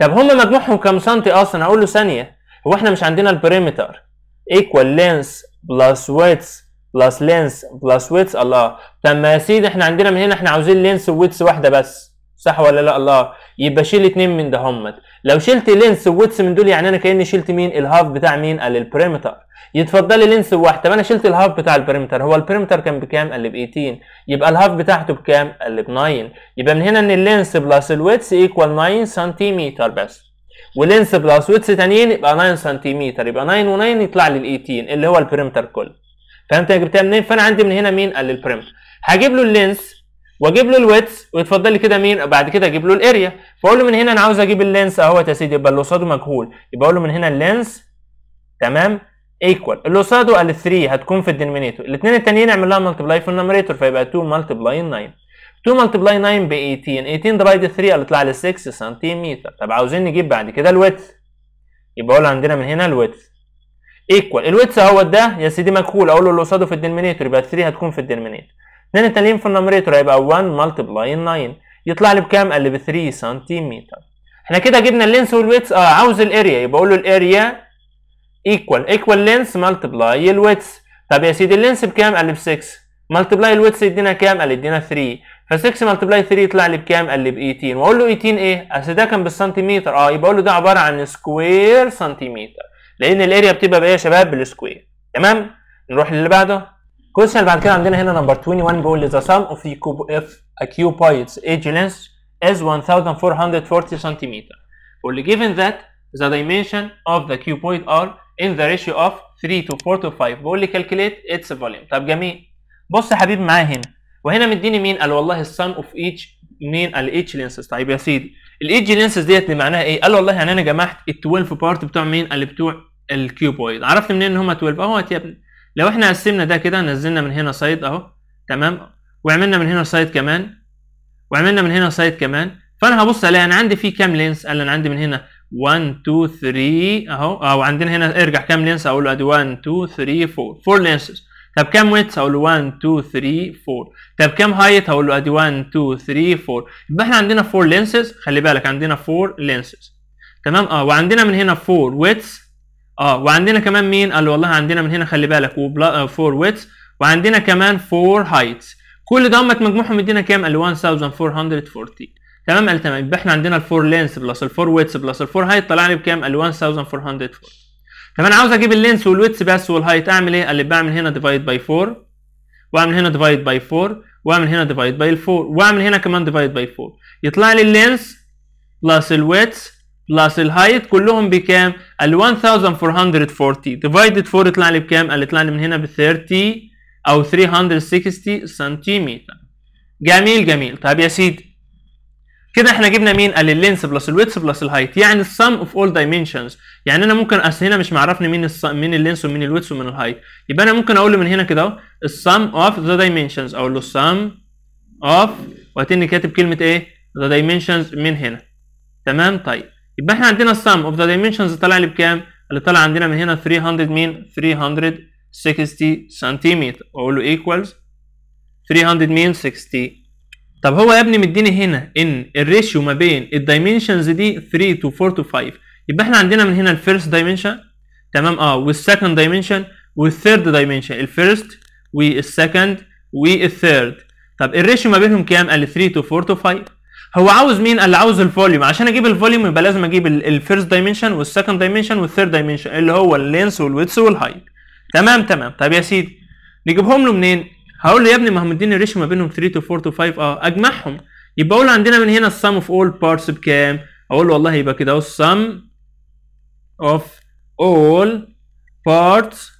طب هما مجموعهم كام سنتي اصلا هقول له ثانيه هو احنا مش عندنا البريمتر ايكوال لينس بلس ويتس بلس لينس بلس ويتس الله طب ما يا سيدي احنا عندنا من هنا احنا عاوزين لينس ويتس واحده بس صح ولا لا الله يبقى شيل اتنين من ده همت لو شلت لينس وويتس من دول يعني انا كاني شلت مين الهاف بتاع مين قال البريمتر يتفضل لي لينس واحد طب انا شلت الهاف بتاع البريمتر هو البريمتر كان بكام قال لي ب 18 يبقى الهاف بتاعته بكام قال لي ب 9 يبقى من هنا ان اللينس بلس الويتس ايكوال 9 سنتيمتر بس ولينس بلس ويتس تانيين يبقى 9 سنتيمتر يبقى 9 و9 يطلع لي ال 18 اللي هو البريمتر كله فهمت انا جبتها منين فانا عندي من هنا مين قال لي البريمتر هجيب له اللينس واجيب له الويتس ويتفضل لي كده مين بعد كده اجيب له الاريا فاقول له من هنا انا عاوز اجيب اللينس اهوت يا سيدي يبقى اللي قصاده مجهول يبقى اقول له من هنا اللينس تمام ايكوال اللي قصاده قال 3 هتكون في الدينومينيتور الاثنين التانيين اعمل لها ملتبلاي في النمريتور فيبقى 2 ملتبلاي 9 2 ملتبلاي 9 ب 18 18 ديفايد 3 اللي طلع لي 6 سنتيمتر طب عاوزين نجيب بعد كده الويدث يبقى اقول عندنا من هنا الويدث ايكوال الويدث اهو ده يا سيدي مجهول اقول له اللي قصاده في الدينومينيتور يبقى 3 هتكون في الدينومينيتور 2 التانيين في النمريتور هيبقى 1 ملتبلاي 9 يطلع لي بكام؟ قال لي ب 3 سنتيمتر احنا كده جبنا اللينس والويتس اه عاوز الاريا يبقى اقول له الاريا ايكوال ايكوال لينس ملتبلاي الويتس طب يا سيدي اللينس بكام؟ قال لي ب 6 ملتبلاي الويتس يدينا كام؟ قال يدينا 3 ف6 ملتبلاي 3 يطلع لي بكام؟ قال لي ب 18 واقول له 18 ايه؟ اصل ده كان بالسنتيمتر اه يبقى اقول له ده عباره عن سكوير سنتيمتر لان الاريا بتبقى بايه يا شباب؟ بالسكوير تمام؟ نروح للي بعده الكويشن اللي بعد كده عندنا هنا نمبر 21 بيقول لي ذا sum of the cuboids edge length is 1440 سنتيمتر بيقول لي given that the dimension of the cuboid are in the ratio of 3 to 4 to 5 بيقول لي calculate its volume طب جميل بص يا حبيبي معايا هنا وهنا مديني مين قال والله السم اوف ايتش مين ايتش لينسز طيب يا سيدي الايتش لينسز ديت معناها ايه قال والله يعني انا جمعت ال 12 بارت بتوع مين اللي بتوع الكيوبويد عرفت منين ان هم 12 اهوت يا ابني لو احنا قسمنا ده كده نزلنا من هنا سايد اهو تمام وعملنا من هنا سايد كمان وعملنا من هنا سايد كمان فانا هبص الاقي انا عندي في كام لينس قال انا عندي من هنا 1 2 3 اهو او عندنا هنا ارجع كام لينس اقول له ادي 1 2 3 4 4 لينسز طب كام ويتس هقول له 1 2 3 4 طب كام هايت هقول له ادي 1 2 3 4 يبقى احنا عندنا 4 لينسز خلي بالك عندنا 4 لينسز تمام اه وعندنا من هنا 4 ويتس اه وعندنا كمان مين قال له والله عندنا من هنا خلي بالك 4 ويتس آه، وعندنا كمان 4 هايتس كل ده هم مجموعهم يدينا كام قال 1440 تمام قال تمام يبقى احنا عندنا 4 لينس بلس 4 ويتس بلس 4 هايت طلع لي بكام قال 1440 طب انا عاوز اجيب اللينس والويتس بس والهايت اعمل ايه؟ قال لي بعمل هنا ديفايد باي 4 واعمل هنا ديفايد باي 4 واعمل هنا ديفايد باي 4 واعمل هنا كمان ديفايد باي 4 يطلع لي اللينس بلس الويتس بلس الهايت كلهم بكام؟ قال 1440 ديفايدد 4 يطلع لي بكام؟ قال يطلع لي من هنا ب 30 او 360 سنتيمتر جميل جميل طب يا سيدي كده احنا جبنا مين؟ قال اللينس بلس الويتس بلس الهايت يعني السم اوف اول دايمنشنز يعني انا ممكن اصل هنا مش معرفني مين الص... مين اللينس ومين الويتس ومين الهايت يبقى انا ممكن اقول من هنا كده اهو السم اوف ذا دايمنشنز اقول له السم اوف وهاتني كاتب كلمه ايه؟ ذا دايمنشنز من هنا تمام طيب يبقى احنا عندنا السم اوف ذا دايمنشنز طلع لي بكام؟ اللي طلع عندنا من هنا 300 مين؟ 360 سنتيمتر واقول له ايكوالز 300 مين 60 طب هو يا ابني مديني هنا ان الريشيو ما بين الدايمنشنز دي 3 تو 4 تو 5 يبقى احنا عندنا من هنا الفيرست دايمنشن تمام اه والسكند دايمنشن والثيرد دايمنشن الفيرست والسكند والثيرد طب الريشيو ما بينهم كام؟ قال 3 تو 4 تو 5 هو عاوز مين؟ قال عاوز الفوليوم عشان اجيب الفوليوم يبقى لازم اجيب الفيرست دايمنشن والسكند دايمنشن والثيرد دايمنشن اللي هو اللينس والويدس والهايت تمام تمام طب يا سيدي نجيبهم له منين؟ هقول له يا ابني ما هم مديني ريشيو ما بينهم 3 تو 4 تو 5 اه اجمعهم يبقى اقول عندنا من هنا السم اوف اول بارتس بكام اقول له والله يبقى كده اهو السم اوف اول بارتس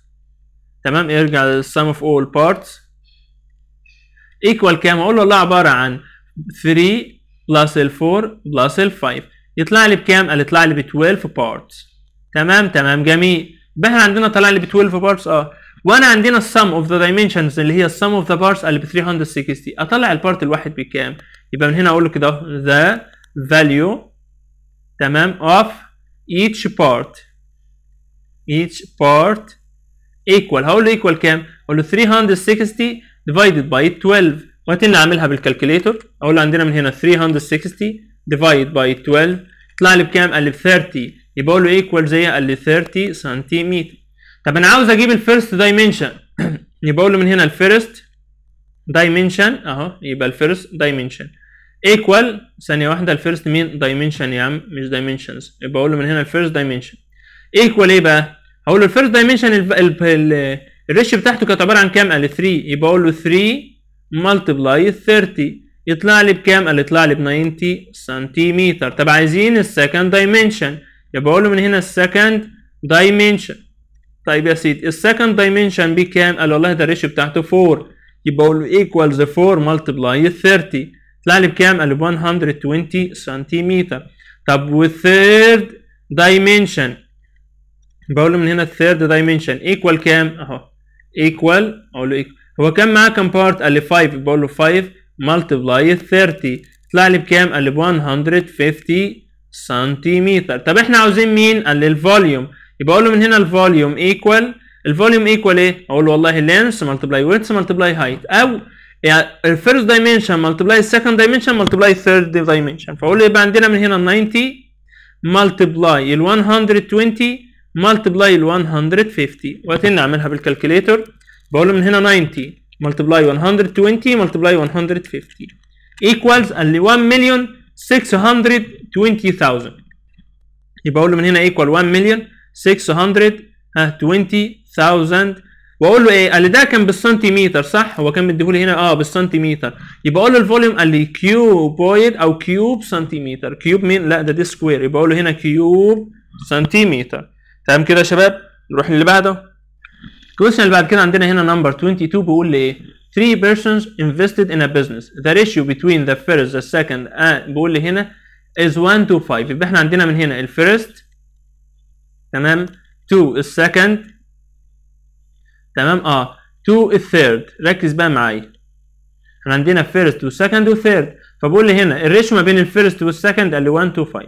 تمام ارجع للسم اوف اول بارتس ايكوال كام اقول له والله عباره عن 3 بلس ال 4 بلس ال 5 يطلع لي بكام قال يطلع لي ب 12 بارتس تمام تمام جميل بقى احنا عندنا طلع لي ب 12 بارتس اه وانا عندنا السم اوف ذا دايمنشنز اللي هي السم اوف ذا بارتس اللي ب 360 اطلع البارت الواحد بكام يبقى من هنا اقول له كده ذا فاليو تمام اوف each part each part equal هقول له equal كام؟ اقول له 360 divided by 12 وهتن اعملها بالكالكوليتر اقول له عندنا من هنا 360 divided by 12 طلع لي بكام؟ قال لي ب 30 يبقى اقول له equal زي قال لي 30 سنتيمتر طب انا عاوز اجيب الفيرست دايمنشن يبقى اقول له من هنا الفيرست دايمنشن اهو يبقى الفيرست دايمنشن ايكوال ثانيه واحده الفيرست مين دايمنشن يا عم مش دايمنشنز يبقى اقول له من هنا الفيرست دايمنشن ايكوال ايه بقى هقول له الفيرست دايمنشن الريش بتاعته كانت عباره عن كام قال 3 يبقى اقول له 3 ملتبلاي 30 يطلع لي بكام؟ قال يطلع لي ب 90 سنتيمتر، طب عايزين السكند دايمنشن، يبقى اقول له من هنا السكند دايمنشن، طيب يا سيدي السكند دايمنشن بيه كام؟ قال والله ده الريشيو بتاعته 4 يبقى اقول له ايكوالز 4 ملتبلاي 30 طلع لي بكام؟ قال 120 سنتيمتر طب والثيرد دايمنشن بقول له من هنا الثيرد دايمنشن ايكوال كام؟ اهو ايكوال اقول له ايكوال هو كان معاه كام بارت؟ قال لي 5 بقول له 5 ملتبلاي 30 طلع لي بكام؟ قال لي 150 سنتيمتر طب احنا عاوزين مين؟ قال لي الفوليوم يبقى اقول له من هنا الفوليوم ايكوال الفوليوم ايكوال ايه؟ اقول له والله لينث ملتبلاي ويدث ملتبلاي هايت او يعني الفيرست دايمنشن ملتبلاي السكند دايمنشن ملتبلاي الثيرد دايمنشن فاقول له يبقى عندنا من هنا 90 ملتبلاي ال 120 ملتبلاي ال 150 وقتين نعملها بالكالكوليتر بقول له من هنا 90 ملتبلاي 120 ملتبلاي 150 ايكوالز ال 1 مليون 620000 يبقى اقول له من هنا ايكوال 1 مليون 620,000 واقول له ايه؟ قال لي ده كان بالسنتيمتر صح؟ هو كان مديهولي هنا اه بالسنتيمتر يبقى اقول له الفوليوم قال لي كيوبويد او كيوب سنتيمتر كيوب مين؟ لا ده دي سكوير يبقى اقول له هنا كيوب سنتيمتر تمام كده يا شباب؟ نروح للي بعده الكويشن اللي بعد كده عندنا هنا نمبر 22 بيقول لي ايه؟ 3 persons invested in a business the ratio between the first the second and بيقول لي هنا is 1 to 5 يبقى احنا عندنا من هنا الفيرست تمام 2 السكند تمام اه 2 الثيرد ركز بقى معايا احنا عندنا فيرست وسكند وثيرد فبقول لي هنا الريشيو ما بين الفيرست والسكند قال لي 1 تو 5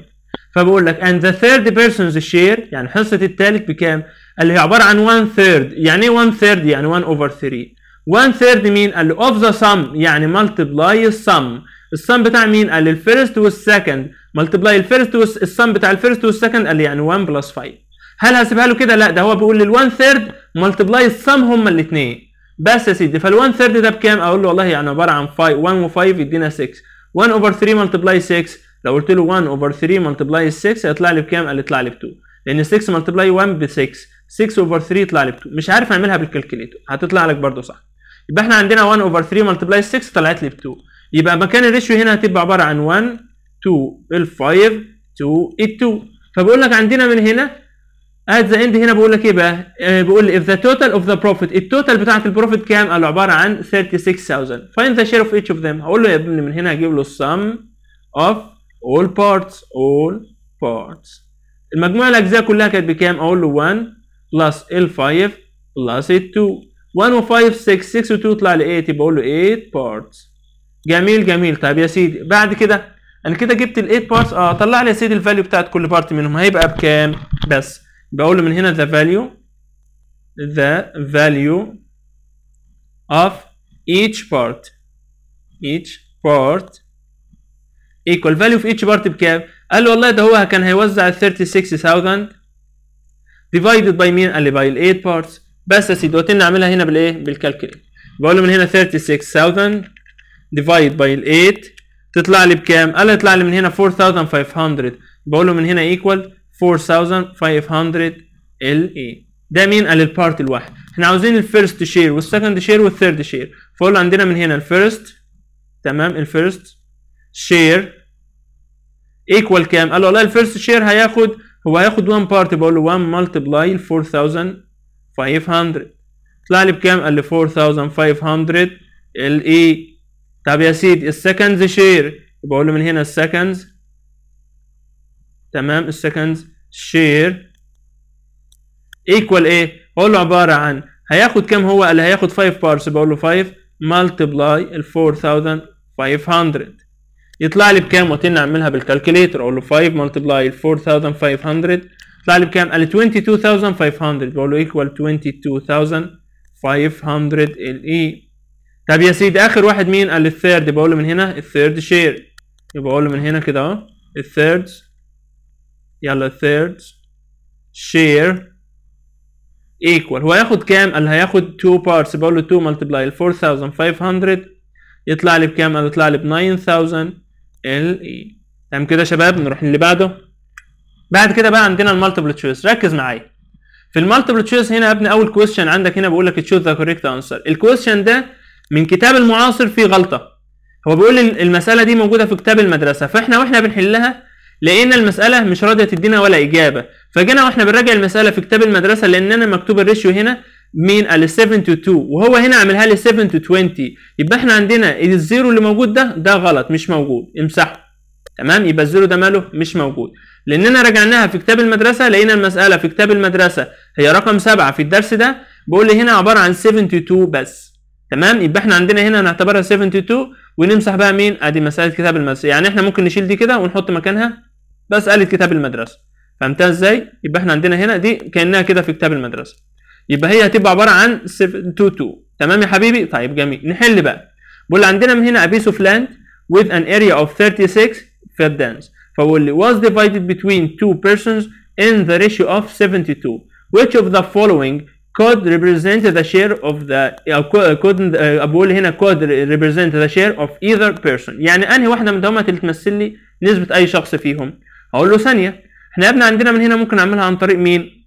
فبقول لك اند ذا ثيرد بيرسونز شير يعني حصة الثالث بكام؟ قال لي هي عبارة عن 1 ثيرد يعني ايه 1 ثيرد يعني 1 اوفر 3 1 ثيرد مين؟ قال لي اوف ذا سم يعني ملتبلاي السم السم بتاع مين؟ قال لي الفيرست والسكند ملتبلاي الفيرست والسم بتاع الفيرست والسكند قال لي يعني 1 بلس 5 هل هسيبها له كده لا ده هو بيقول لي ال 1 ثيرد ملتبلاي السم هما الاثنين بس يا سيدي فال1 ثيرد ده بكام اقول له والله يعني عباره عن 5 1 و5 يدينا 6 1 اوفر 3 ملتبلاي 6 لو قلت له 1 اوفر 3 ملتبلاي 6 هيطلع لي بكام قال لي يطلع لي ب 2 لان 6 ملتبلاي 1 ب 6 6 اوفر 3 يطلع لي ب 2 مش عارف اعملها بالكالكليتور هتطلع لك برده صح يبقى احنا عندنا 1 اوفر 3 ملتبلاي 6 طلعت لي ب 2 يبقى مكان الريشيو هنا هتبقى عباره عن 1 2 ال 5 2 ال 2 فبقول لك عندنا من هنا at ذا اند هنا بقول لك ايه بقى؟ آه، بقول لي if the total of the profit التوتال بتاعت البروفيت كام؟ قال له عباره عن 36000 find the share of each of them هقول له يا ابني من هنا هجيب له السم of all parts all parts المجموع الاجزاء كلها كانت بكام؟ اقول له 1 بلس ال5 بلس ال2 1 و5 6 6 و2 يطلع لي 8 يبقى اقول له 8 parts جميل جميل طيب يا سيدي بعد كده انا كده جبت ال 8 parts اه طلع لي يا سيدي الفاليو بتاعت كل بارت منهم هيبقى بكام بس بقول من هنا the value the value of each part each part equal value of each part بكام؟ قال له والله ده هو كان هيوزع 36000 divided by مين؟ قال لي by ال 8 parts بس يا سيدي وقتين نعملها اعملها هنا بالايه؟ بالكالكوليت بقول له من هنا 36000 divided by ال 8 تطلع لي بكام؟ قال لي يطلع لي من هنا 4500 بقول له من هنا equal 4500 LA e. ده مين قال البارت الواحد احنا عاوزين الفيرست شير والسكند شير والثيرد شير فقول عندنا من هنا الفيرست تمام الفيرست شير ايكوال كام قال والله الفيرست شير هياخد هو هياخد 1 بارت بقول له 1 ملتبلاي 4500 طلع لي بكام قال لي 4500 ال اي طب يا سيدي السكند شير بقول له من هنا السكندز تمام السكندز شير ايكوال ايه بقول له عباره عن هياخد كام هو قال لي هياخد 5 بارس بقول له 5 مالتبلاي ال 4500 يطلع لي بكام وقت نعملها بالكالكوليتر اقول له 5 مالتبلاي ال 4500 يطلع لي بكام قال لي 22500 بقول له ايكوال 22500 اي طب يا سيدي اخر واحد مين قال لي الثيرد بقول له من هنا الثيرد شير يبقى اقول له من هنا كده اهو الثيرد يلا ثيرد share equal هو هياخد كام؟ قال هياخد 2 parts بقول له 2 multiply 4500 يطلع لي بكام؟ قال يطلع لي ب 9000 LE تمام كده يا شباب نروح للي بعده بعد كده بقى عندنا المالتيبل تشويس ركز معايا في المالتيبل تشويس هنا يا ابني اول كويستشن عندك هنا بيقول لك تشوز ذا كوريكت انسر الكويستشن ده من كتاب المعاصر فيه غلطه هو بيقول المساله دي موجوده في كتاب المدرسه فاحنا واحنا بنحلها لقينا المساله مش راضيه تدينا ولا اجابه فجينا واحنا بنراجع المساله في كتاب المدرسه لان انا مكتوب الريشيو هنا مين قال 7 تو 2 وهو هنا عاملها لي 7 تو 20 يبقى احنا عندنا الزيرو اللي موجود ده ده غلط مش موجود امسحه تمام يبقى الزيرو ده ماله مش موجود لاننا رجعناها في كتاب المدرسه لقينا المساله في كتاب المدرسه هي رقم 7 في الدرس ده بيقول لي هنا عباره عن 72 بس تمام يبقى احنا عندنا هنا هنعتبرها 72 ونمسح بقى مين ادي آه، مساله كتاب المدرسه يعني احنا ممكن نشيل دي كده ونحط مكانها بس قالت كتاب المدرسه فهمتها ازاي يبقى احنا عندنا هنا دي كانها كده في كتاب المدرسه يبقى هي هتبقى عباره عن 722 تمام يا حبيبي طيب جميل نحل بقى بيقول عندنا من هنا a piece of land with an area of 36 فدانس فبيقول لي was divided between two persons in the ratio of 72 which of the following could represent the share of the uh, uh, could uh, بقول هنا could represent the share of either person يعني انهي واحده من دول هتمثل لي نسبه اي شخص فيهم اقول له ثانيه احنا يا ابني عندنا من هنا ممكن اعملها عن طريق مين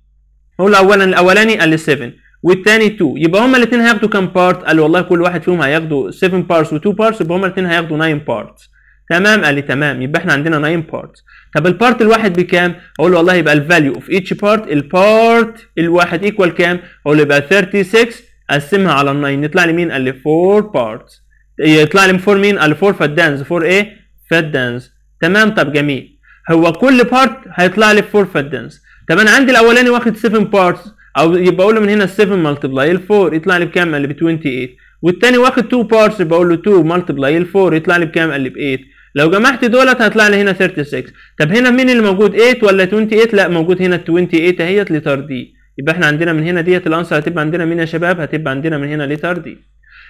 اقول له اولا الاولاني قال لي 7 والثاني 2 يبقى هما الاثنين هياخدوا كام بارت قال والله كل واحد فيهم هياخدوا 7 بارتس و2 بارتس يبقى هما الاثنين هياخدوا 9 بارتس تمام قال لي تمام يبقى احنا عندنا 9 بارتس طب البارت الواحد بكام اقول له والله يبقى الفاليو اوف ايتش بارت البارت الواحد ايكوال كام اقول له يبقى 36 قسمها على 9 يطلع لي مين قال لي 4 بارتس يطلع لي 4 مين قال لي 4 فدانز 4 ايه فدانز تمام طب جميل هو كل بارت هيطلع لي بفور فدنس طب انا عندي الاولاني واخد 7 بارتس او يبقى اقول له من هنا 7 ملتبلاي ال 4 يطلع لي بكام؟ قال لي ب 28 والثاني واخد 2 بارتس يبقى اقول له 2 ملتبلاي ال 4 يطلع لي بكام؟ قال لي ب 8 لو جمعت دولت هيطلع لي هنا 36 طب هنا مين اللي موجود 8 ولا 28 لا موجود هنا 28 اهيت لتر دي يبقى احنا عندنا من هنا ديت الانسر هتبقى عندنا مين يا شباب هتبقى عندنا من هنا لتر دي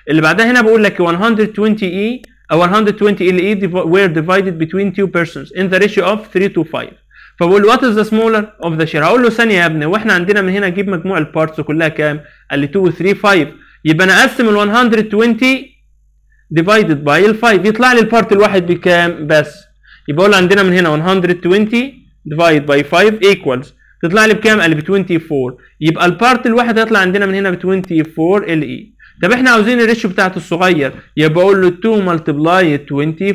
اللي بعدها هنا بقول لك 120 اي our 120 LE were divided between two persons in the ratio of 3 to 5 فبقول what is the smaller of the share هقول له ثانيه يا ابني واحنا عندنا من هنا اجيب مجموع البارتس كلها كام قال لي 2 و 3 5 يبقى انا اقسم ال 120 divided by ال 5 يطلع لي البارت الواحد بكام بس يبقى اقول عندنا من هنا 120 divided by 5 equals تطلع لي بكام قال لي ب 24 يبقى البارت الواحد هيطلع عندنا من هنا ب 24 LE طب احنا عاوزين الريشيو بتاعت الصغير يبقى اقول له 2 ملتبلاي 24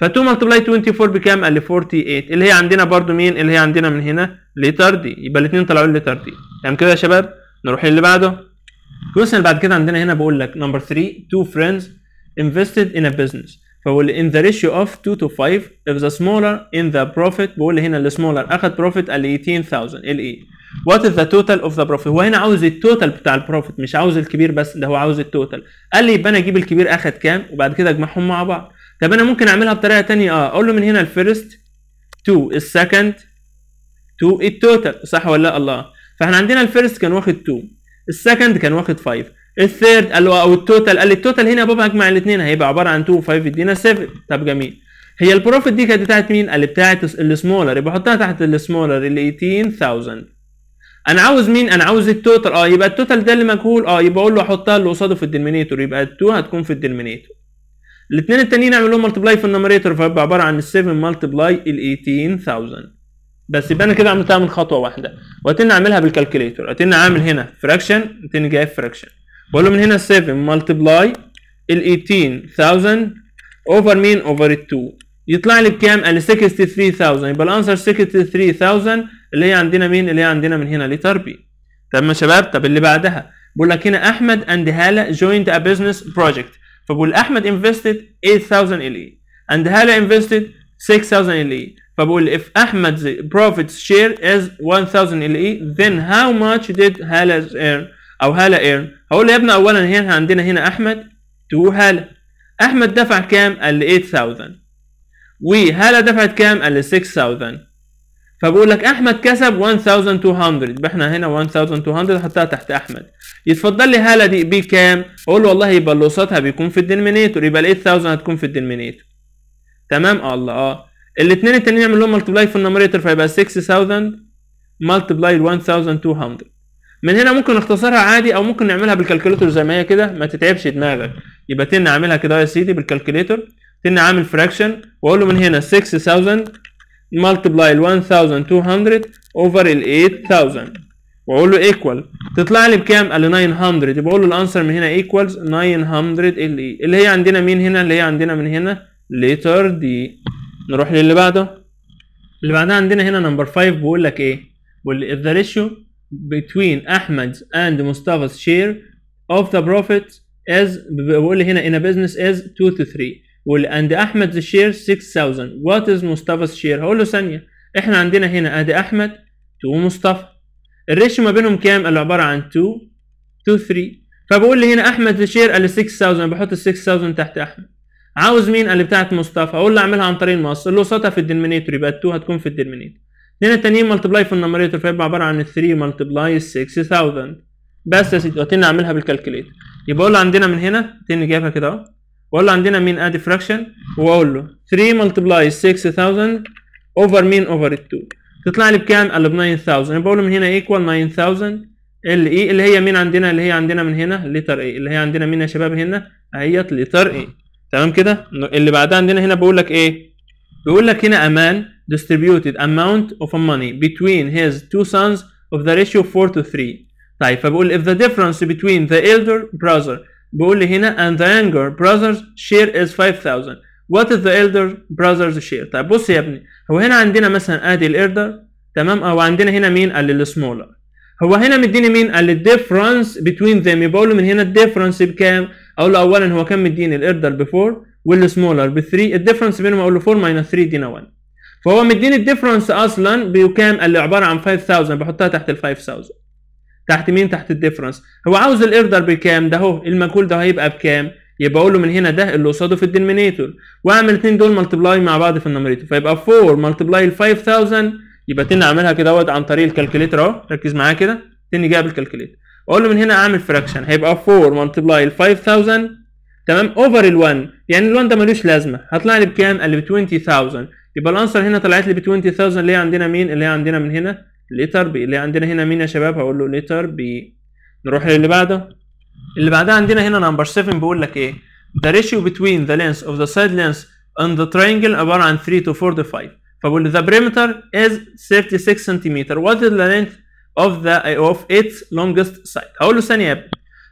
ف 2 ملتبلاي 24 بكام؟ قال لي 48 اللي هي عندنا برضو مين؟ اللي هي عندنا من هنا دي يبقى الاثنين طلعوا لي دي تمام كده يا شباب؟ نروح اللي بعده الكويشن اللي بعد كده عندنا هنا بقول لك نمبر 3 two فريندز انفستد ان ا بزنس فبقول in the ratio of 2 to 5 if the smaller in the profit بقول هنا اللي smaller اخد profit قال 18000 ال اي e, what is the total of the profit هو هنا عاوز التوتال بتاع البروفيت مش عاوز الكبير بس ده هو عاوز التوتال قال لي يبقى انا اجيب الكبير اخد كام وبعد كده اجمعهم مع بعض طب انا ممكن اعملها بطريقه ثانيه اه اقول له من هنا الفيرست تو السكند تو التوتال صح ولا لا الله فاحنا عندنا الفيرست كان واخد 2 السكند كان واخد 5 الثيرد قال له او التوتال قال لي التوتال هنا يا بابا هجمع الاثنين هيبقى عباره عن 2 5 يدينا 7 طب جميل هي البروفيت دي كانت بتاعت مين؟ قال لي بتاعت السمولر يبقى حطها تحت السمولر ال 18000 انا عاوز مين؟ انا عاوز التوتال اه يبقى التوتال ده اللي مجهول اه يبقى اقول له احطها اللي قصاده في الدينمينيتور يبقى 2 هتكون في الدينمينيتور الاثنين التانيين اعمل لهم ملتبلاي في النمريتور فيبقى عباره عن 7 ملتبلاي ال 18000 بس يبقى انا كده عملتها من خطوه واحده واتن اعملها بالكالكوليتور اتن عامل هنا فراكشن اتن جايب فراكشن بقول له من هنا 7 ملتبلاي ال 18000 اوفر مين اوفر ال 2 يطلع لي بكام؟ ال 63000 يبقى الانسر 63000 اللي هي عندنا مين؟ اللي هي عندنا من هنا لتر بي طب ما شباب طب اللي بعدها بقول لك هنا احمد اند هاله جوينت ا بزنس بروجكت فبقول احمد انفستد 8000 ال اي اند هاله انفستد 6000 ال اي فبقول if احمد's profits share is 1000 ال اي then how much did هاله earn او هالا ايرن هقول له يا ابني اولا هنا عندنا هنا احمد تو هالا احمد دفع كام قال لي 8000 وهاله دفعت كام قال لي 6000 فبقول لك احمد كسب 1200 يبقى احنا هنا 1200 حطها تحت احمد يتفضل لي هاله دي بكام اقول له والله يبقى اللي بيكون في الدينومينيتور يبقى ال 8000 هتكون في الدينومينيتور تمام اه الله اه الاثنين التانيين يعملوا لهم ملتبلاي في النمريتور فيبقى 6000 ملتبلاي 1200 من هنا ممكن نختصرها عادي او ممكن نعملها بالكالكوليتر زي ما هي كده ما تتعبش دماغك يبقى تن عاملها كده يا سيدي بالكالكوليتر تن عامل فراكشن واقول له من هنا 6000 ملتبلاي ال 1200 اوفر ال 8000 واقول له ايكوال تطلع لي بكام؟ قال لي 900 يبقى اقول له الانسر من هنا ايكوالز 900 ال اي اللي هي عندنا مين هنا؟ اللي هي عندنا من هنا ليتر دي نروح للي بعده اللي بعدها عندنا هنا نمبر 5 بيقول لك ايه؟ بيقول لي if the between احمد and مصطفى's share of the profit is بيقول لي هنا in a business is 2 to 3 وال and احمد's share 6000 what is مصطفى's share هقول له ثانيه احنا عندنا هنا ادي احمد تو مصطفى الريشيو ما بينهم كام قال عباره عن 2 2 3 فبقول لي هنا احمد شير قال لي 6000 بحط ال 6000 تحت احمد عاوز مين قال لي بتاعت مصطفى اقول له اعملها عن طريق المقص اللوساطه في الدينمينيتور يبقى 2 هتكون في الدينمينيتور هنا التانيين ملتبلاي في النمريتور فيبقى عباره عن 3 ملتبلاي 6000 بس يا سيدي وقتين نعملها بالكالكوليتر يبقى اقول له عندنا من هنا تاني جايبها كده اهو واقول له عندنا مين ادي فراكشن واقول له 3 ملتبلاي 6000 اوفر مين اوفر 2 تطلع لي بكام؟ قال لي ب 9000 يبقى اقول له من هنا ايكوال 9000 ال اي e، اللي هي مين عندنا اللي هي عندنا من هنا لتر اي اللي هي عندنا مين يا شباب هنا اهيت لتر اي تمام كده اللي بعدها عندنا هنا بيقول لك ايه؟ بيقول لك هنا امان distributed amount of money between his two sons of the ratio 4 to 3 طيب فبقول if the difference between the elder brother بقول لي هنا and the younger brother's share is 5000 what is the elder brother's share طيب بص يا ابني هو هنا عندنا مثلا ادي الالدر تمام او عندنا هنا مين السمولر هو هنا مديني مين الديفرنس between them يبقى له من هنا الديفرنس بكام اقول له اولا هو كان مديني الالدر ب 4 والسمولر ب 3 الديفرنس بينهم اقول له 4 3 دينا 1 فهو مديني الديفرنس اصلا بكام اللي عباره عن 5000 بحطها تحت ال 5000 تحت مين تحت الديفرنس هو عاوز الاوردر بكام ده اهو المجهول ده هيبقى بكام يبقى اقول له من هنا ده اللي قصاده في الدينمينيتور واعمل الاثنين دول ملتبلاي مع بعض في النمريتور فيبقى 4 ملتبلاي ال 5000 يبقى 10 اعملها كده اهوت عن طريق الكالكوليتر اهو ركز معايا كده 10 جايب الكالكوليتر اقول له من هنا اعمل فراكشن هيبقى 4 ملتبلاي ال 5000 تمام اوفر ال1 يعني ال1 ده ملوش لازمه هطلع لي بكام؟ قال لي ب 20000 يبقى الانسر هنا طلعت لي ب 20000 اللي هي عندنا مين اللي هي عندنا من هنا ليتر بي اللي عندنا هنا مين يا شباب هقول له ليتر بي نروح للي بعده اللي بعدها عندنا هنا نمبر 7 بيقول لك ايه the ratio between the length of the side length and the triangle عباره عن 3 to 5 فبقول the perimeter is 36 سنتيمتر what is the length of the of its longest side هقول له ثانيه يا ابني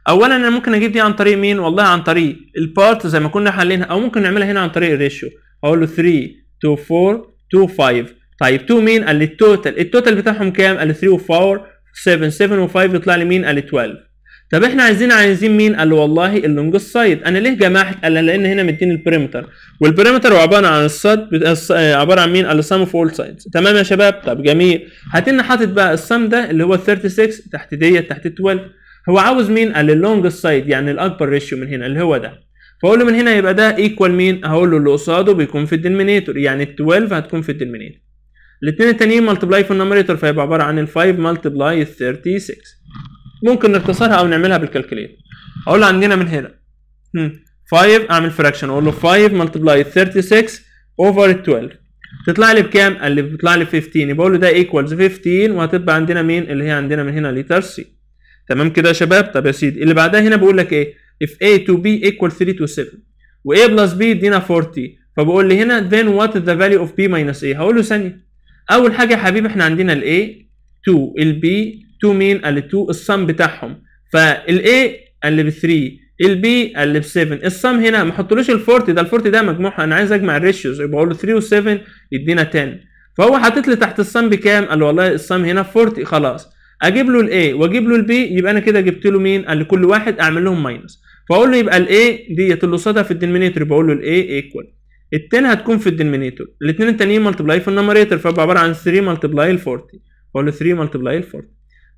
اولا انا ممكن اجيب دي عن طريق مين والله عن طريق البارت زي ما كنا حالينها او ممكن نعملها هنا عن طريق الريشيو هقول له 3 2 4 2 5 طيب 2 مين؟ قال لي التوتال التوتال بتاعهم كام؟ قال لي 3 و4 7 7 و5 يطلع لي مين؟ قال لي 12 طب احنا عايزين عايزين مين؟ قال له والله اللونج سايد انا ليه جمعت؟ قال لان هنا مديني البريمتر والبريمتر عباره عن الصد عباره عن مين؟ قال له سام اوف اول سايدز تمام يا شباب؟ طب جميل هات لنا حاطط بقى السام ده اللي هو 36 تحت ديت تحت 12 هو عاوز مين؟ قال لي اللونج سايد يعني الاكبر ريشيو من هنا اللي هو ده فاقول له من هنا يبقى ده ايكوال مين هقول له اللي قصاده بيكون في الدنمينيتور يعني ال 12 هتكون في الدنمينيتور. الاثنين التانيين ملتبلاي في النمريتور فيبقى عباره عن ال 5 ال 36 ممكن نختصرها او نعملها بالكالكليتر اقول له عندنا من هنا 5 اعمل فراكشن اقول له 5 ال 36 اوفر 12 تطلع لي بكام؟ قال لي بتطلع لي 15 يبقى اقول له ده ايكوالز 15 وهتبقى عندنا مين؟ اللي هي عندنا من هنا ليتر سي تمام كده يا شباب طب يا سيدي اللي بعدها هنا بيقول لك ايه؟ if a to b equal 3 to 7 و a plus b يدينا 40 فبقول لي هنا then what is the value of b minus a هقول له ثانية أول حاجة يا حبيبي احنا عندنا ال a 2 ال b 2 مين ال 2 الصم بتاعهم فال a اللي ب 3 ال b اللي ب 7 الصم هنا ما احطلوش ال 40 ده ال 40 ده مجموعها أنا عايز أجمع الريشيوز يبقى أقول له 3 و 7 يدينا 10 فهو حاطط لي تحت الصم بكام؟ قال والله الصم هنا 40 خلاص اجيب له الاي واجيب له البي يبقى انا كده جبت له مين؟ قال لي كل واحد اعمل لهم ماينس فاقول له يبقى A ديت اللي قصادها في الدينمينيتور بقول له A ايكوال التاني هتكون في الدينمينيتور الاثنين التانيين ملتبلاي في النمريتور فبقى عباره عن 3 ملتبلاي ل 40 بقول له 3 ملتبلاي ل 40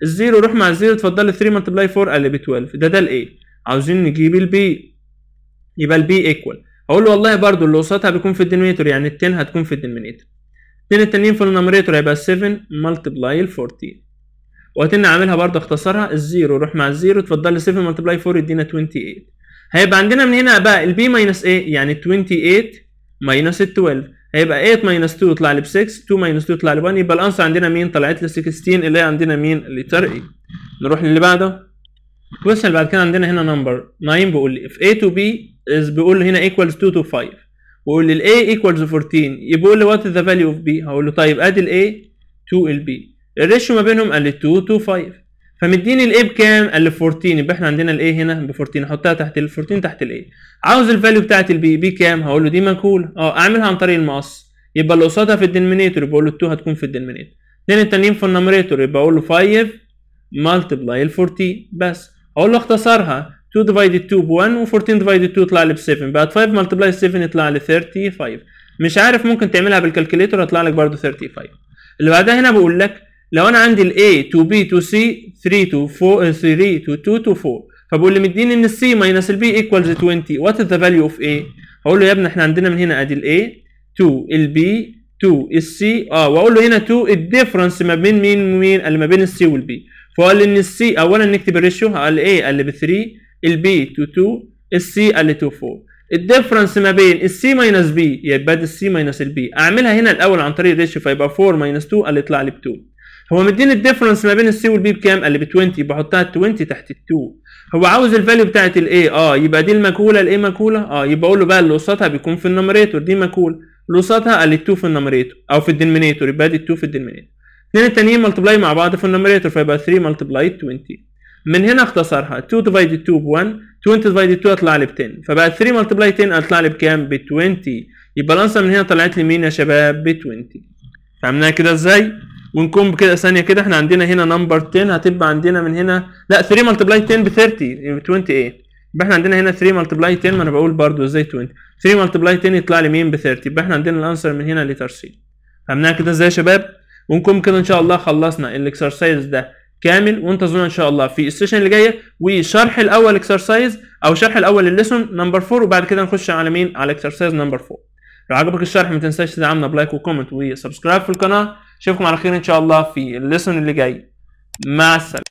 الزيرو روح مع الزيرو اتفضل لي 3 ملتبلاي 4 قال لي ب 12 ده ده A عاوزين نجيب البي يبقى البي ايكوال اقول له والله برضو اللي قصادها بيكون في الدينمينيتور يعني ال هتكون في الدينمينيتور الاثنين التانيين في النمريتور هيبقى 7 ملتبلاي ل 14 وهتن عاملها برضه اختصرها الزيرو روح مع الزيرو اتفضل لي 7 ملتبلاي 4 يدينا 28 هيبقى عندنا من هنا بقى البي ماينس ايه يعني 28 ماينس 12 هيبقى 8 ماينس 2 يطلع لي ب 6 2 ماينس 2 يطلع لي ب 1 يبقى الانسر عندنا مين طلعت لي 16 اللي هي عندنا مين اللي اي نروح للي بعده اللي بعد كده عندنا هنا نمبر 9 بيقول لي في a to b is بيقول لي هنا equals 2 to 5 بيقول لي ال a equals 14 يبقى لي what is the value of b هقول له طيب ادي ال a to ال b الريشيو ما بينهم قال لي 2 to 5 فمديني الاي بكام؟ قال لي 14 يبقى احنا عندنا الاي هنا ب 14 احطها تحت ال 14 تحت الاي عاوز الفاليو بتاعت البي بي كام؟ هقول له دي مجهوله اه اعملها عن طريق المقص يبقى اللي قصادها في الدنمينيتور يبقى اقول له 2 هتكون في الدنمينيتور الاثنين التانيين في النمريتور يبقى اقول له 5 مالتبلاي ال 14 بس اقول له اختصرها 2 ديفايدد 2 ب 1 و14 ديفايدد 2 يطلع لي ب 7 بقت 5 ملتبلاي 7 يطلع لي 35 مش عارف ممكن تعملها بالكالكليتور هيطلع لك برضه 35 اللي بعدها هنا بقول لك لو انا عندي ال A to B to C 3 to 4 3 to 2 to 4 فبقول لي مديني ان السي ماينس البي ايكوالز 20 وات از ذا فاليو اوف اي هقول له يا ابني احنا عندنا من هنا ادي الاي 2 البي 2 السي اه واقول له هنا 2 الديفرنس ما بين مين ومين اللي ما بين السي والبي فقال لي ان السي اولا نكتب الريشيو قال A قال لي ب 3 البي تو 2 السي قال لي 2 4 الديفرنس ما بين السي ماينس بي يبقى دي السي ماينس البي اعملها هنا الاول عن طريق الريشيو فيبقى 4 ماينس 2 قال لي يطلع لي ب 2 هو مديني الديفرنس ما بين السي والبي بكام؟ قال لي ب 20 بحطها 20 تحت ال 2 هو عاوز الفاليو بتاعت الاي اه يبقى دي المجهوله الاي مجهوله اه يبقى اقول له بقى اللي قصادها بيكون في النمريتور دي مجهوله اللي قصادها قال لي 2 في النمريتور او في الدينمينيتور يبقى دي 2 في الدينمينيتور الاثنين التانيين ملتبلاي مع بعض في النمريتور فيبقى 3 ملتبلاي 20 من هنا اختصرها 2 ديفايد 2 ب 1 20 ديفايد 2 هتطلع لي ب 10 فبقى 3 ملتبلاي 10 هتطلع لي بكام؟ ب 20 يبقى الانسر من هنا طلعت لي مين يا شباب؟ ب 20 فهمناها كده ازاي؟ ونكون بكده ثانيه كده احنا عندنا هنا نمبر 10 هتبقى عندنا من هنا لا 3 ملتبلاي 10 ب 30 20 28 يبقى احنا عندنا هنا 3 ملتبلاي 10 ما انا بقول برضو ازاي 20 3 ملتبلاي 10 يطلع لي مين ب 30 يبقى احنا عندنا الانسر من هنا لتر سي فهمناها كده ازاي يا شباب ونكون كده ان شاء الله خلصنا الاكسرسايز ده كامل وانتظرونا ان شاء الله في السيشن اللي جايه وشرح الاول اكسرسايز او شرح الاول الليسون نمبر 4 وبعد كده نخش على مين على اكسرسايز نمبر 4 لو عجبك الشرح ما تنساش تدعمنا بلايك وكومنت وسبسكرايب في القناه اشوفكم على خير ان شاء الله في الليسون اللي جاي مع السلامه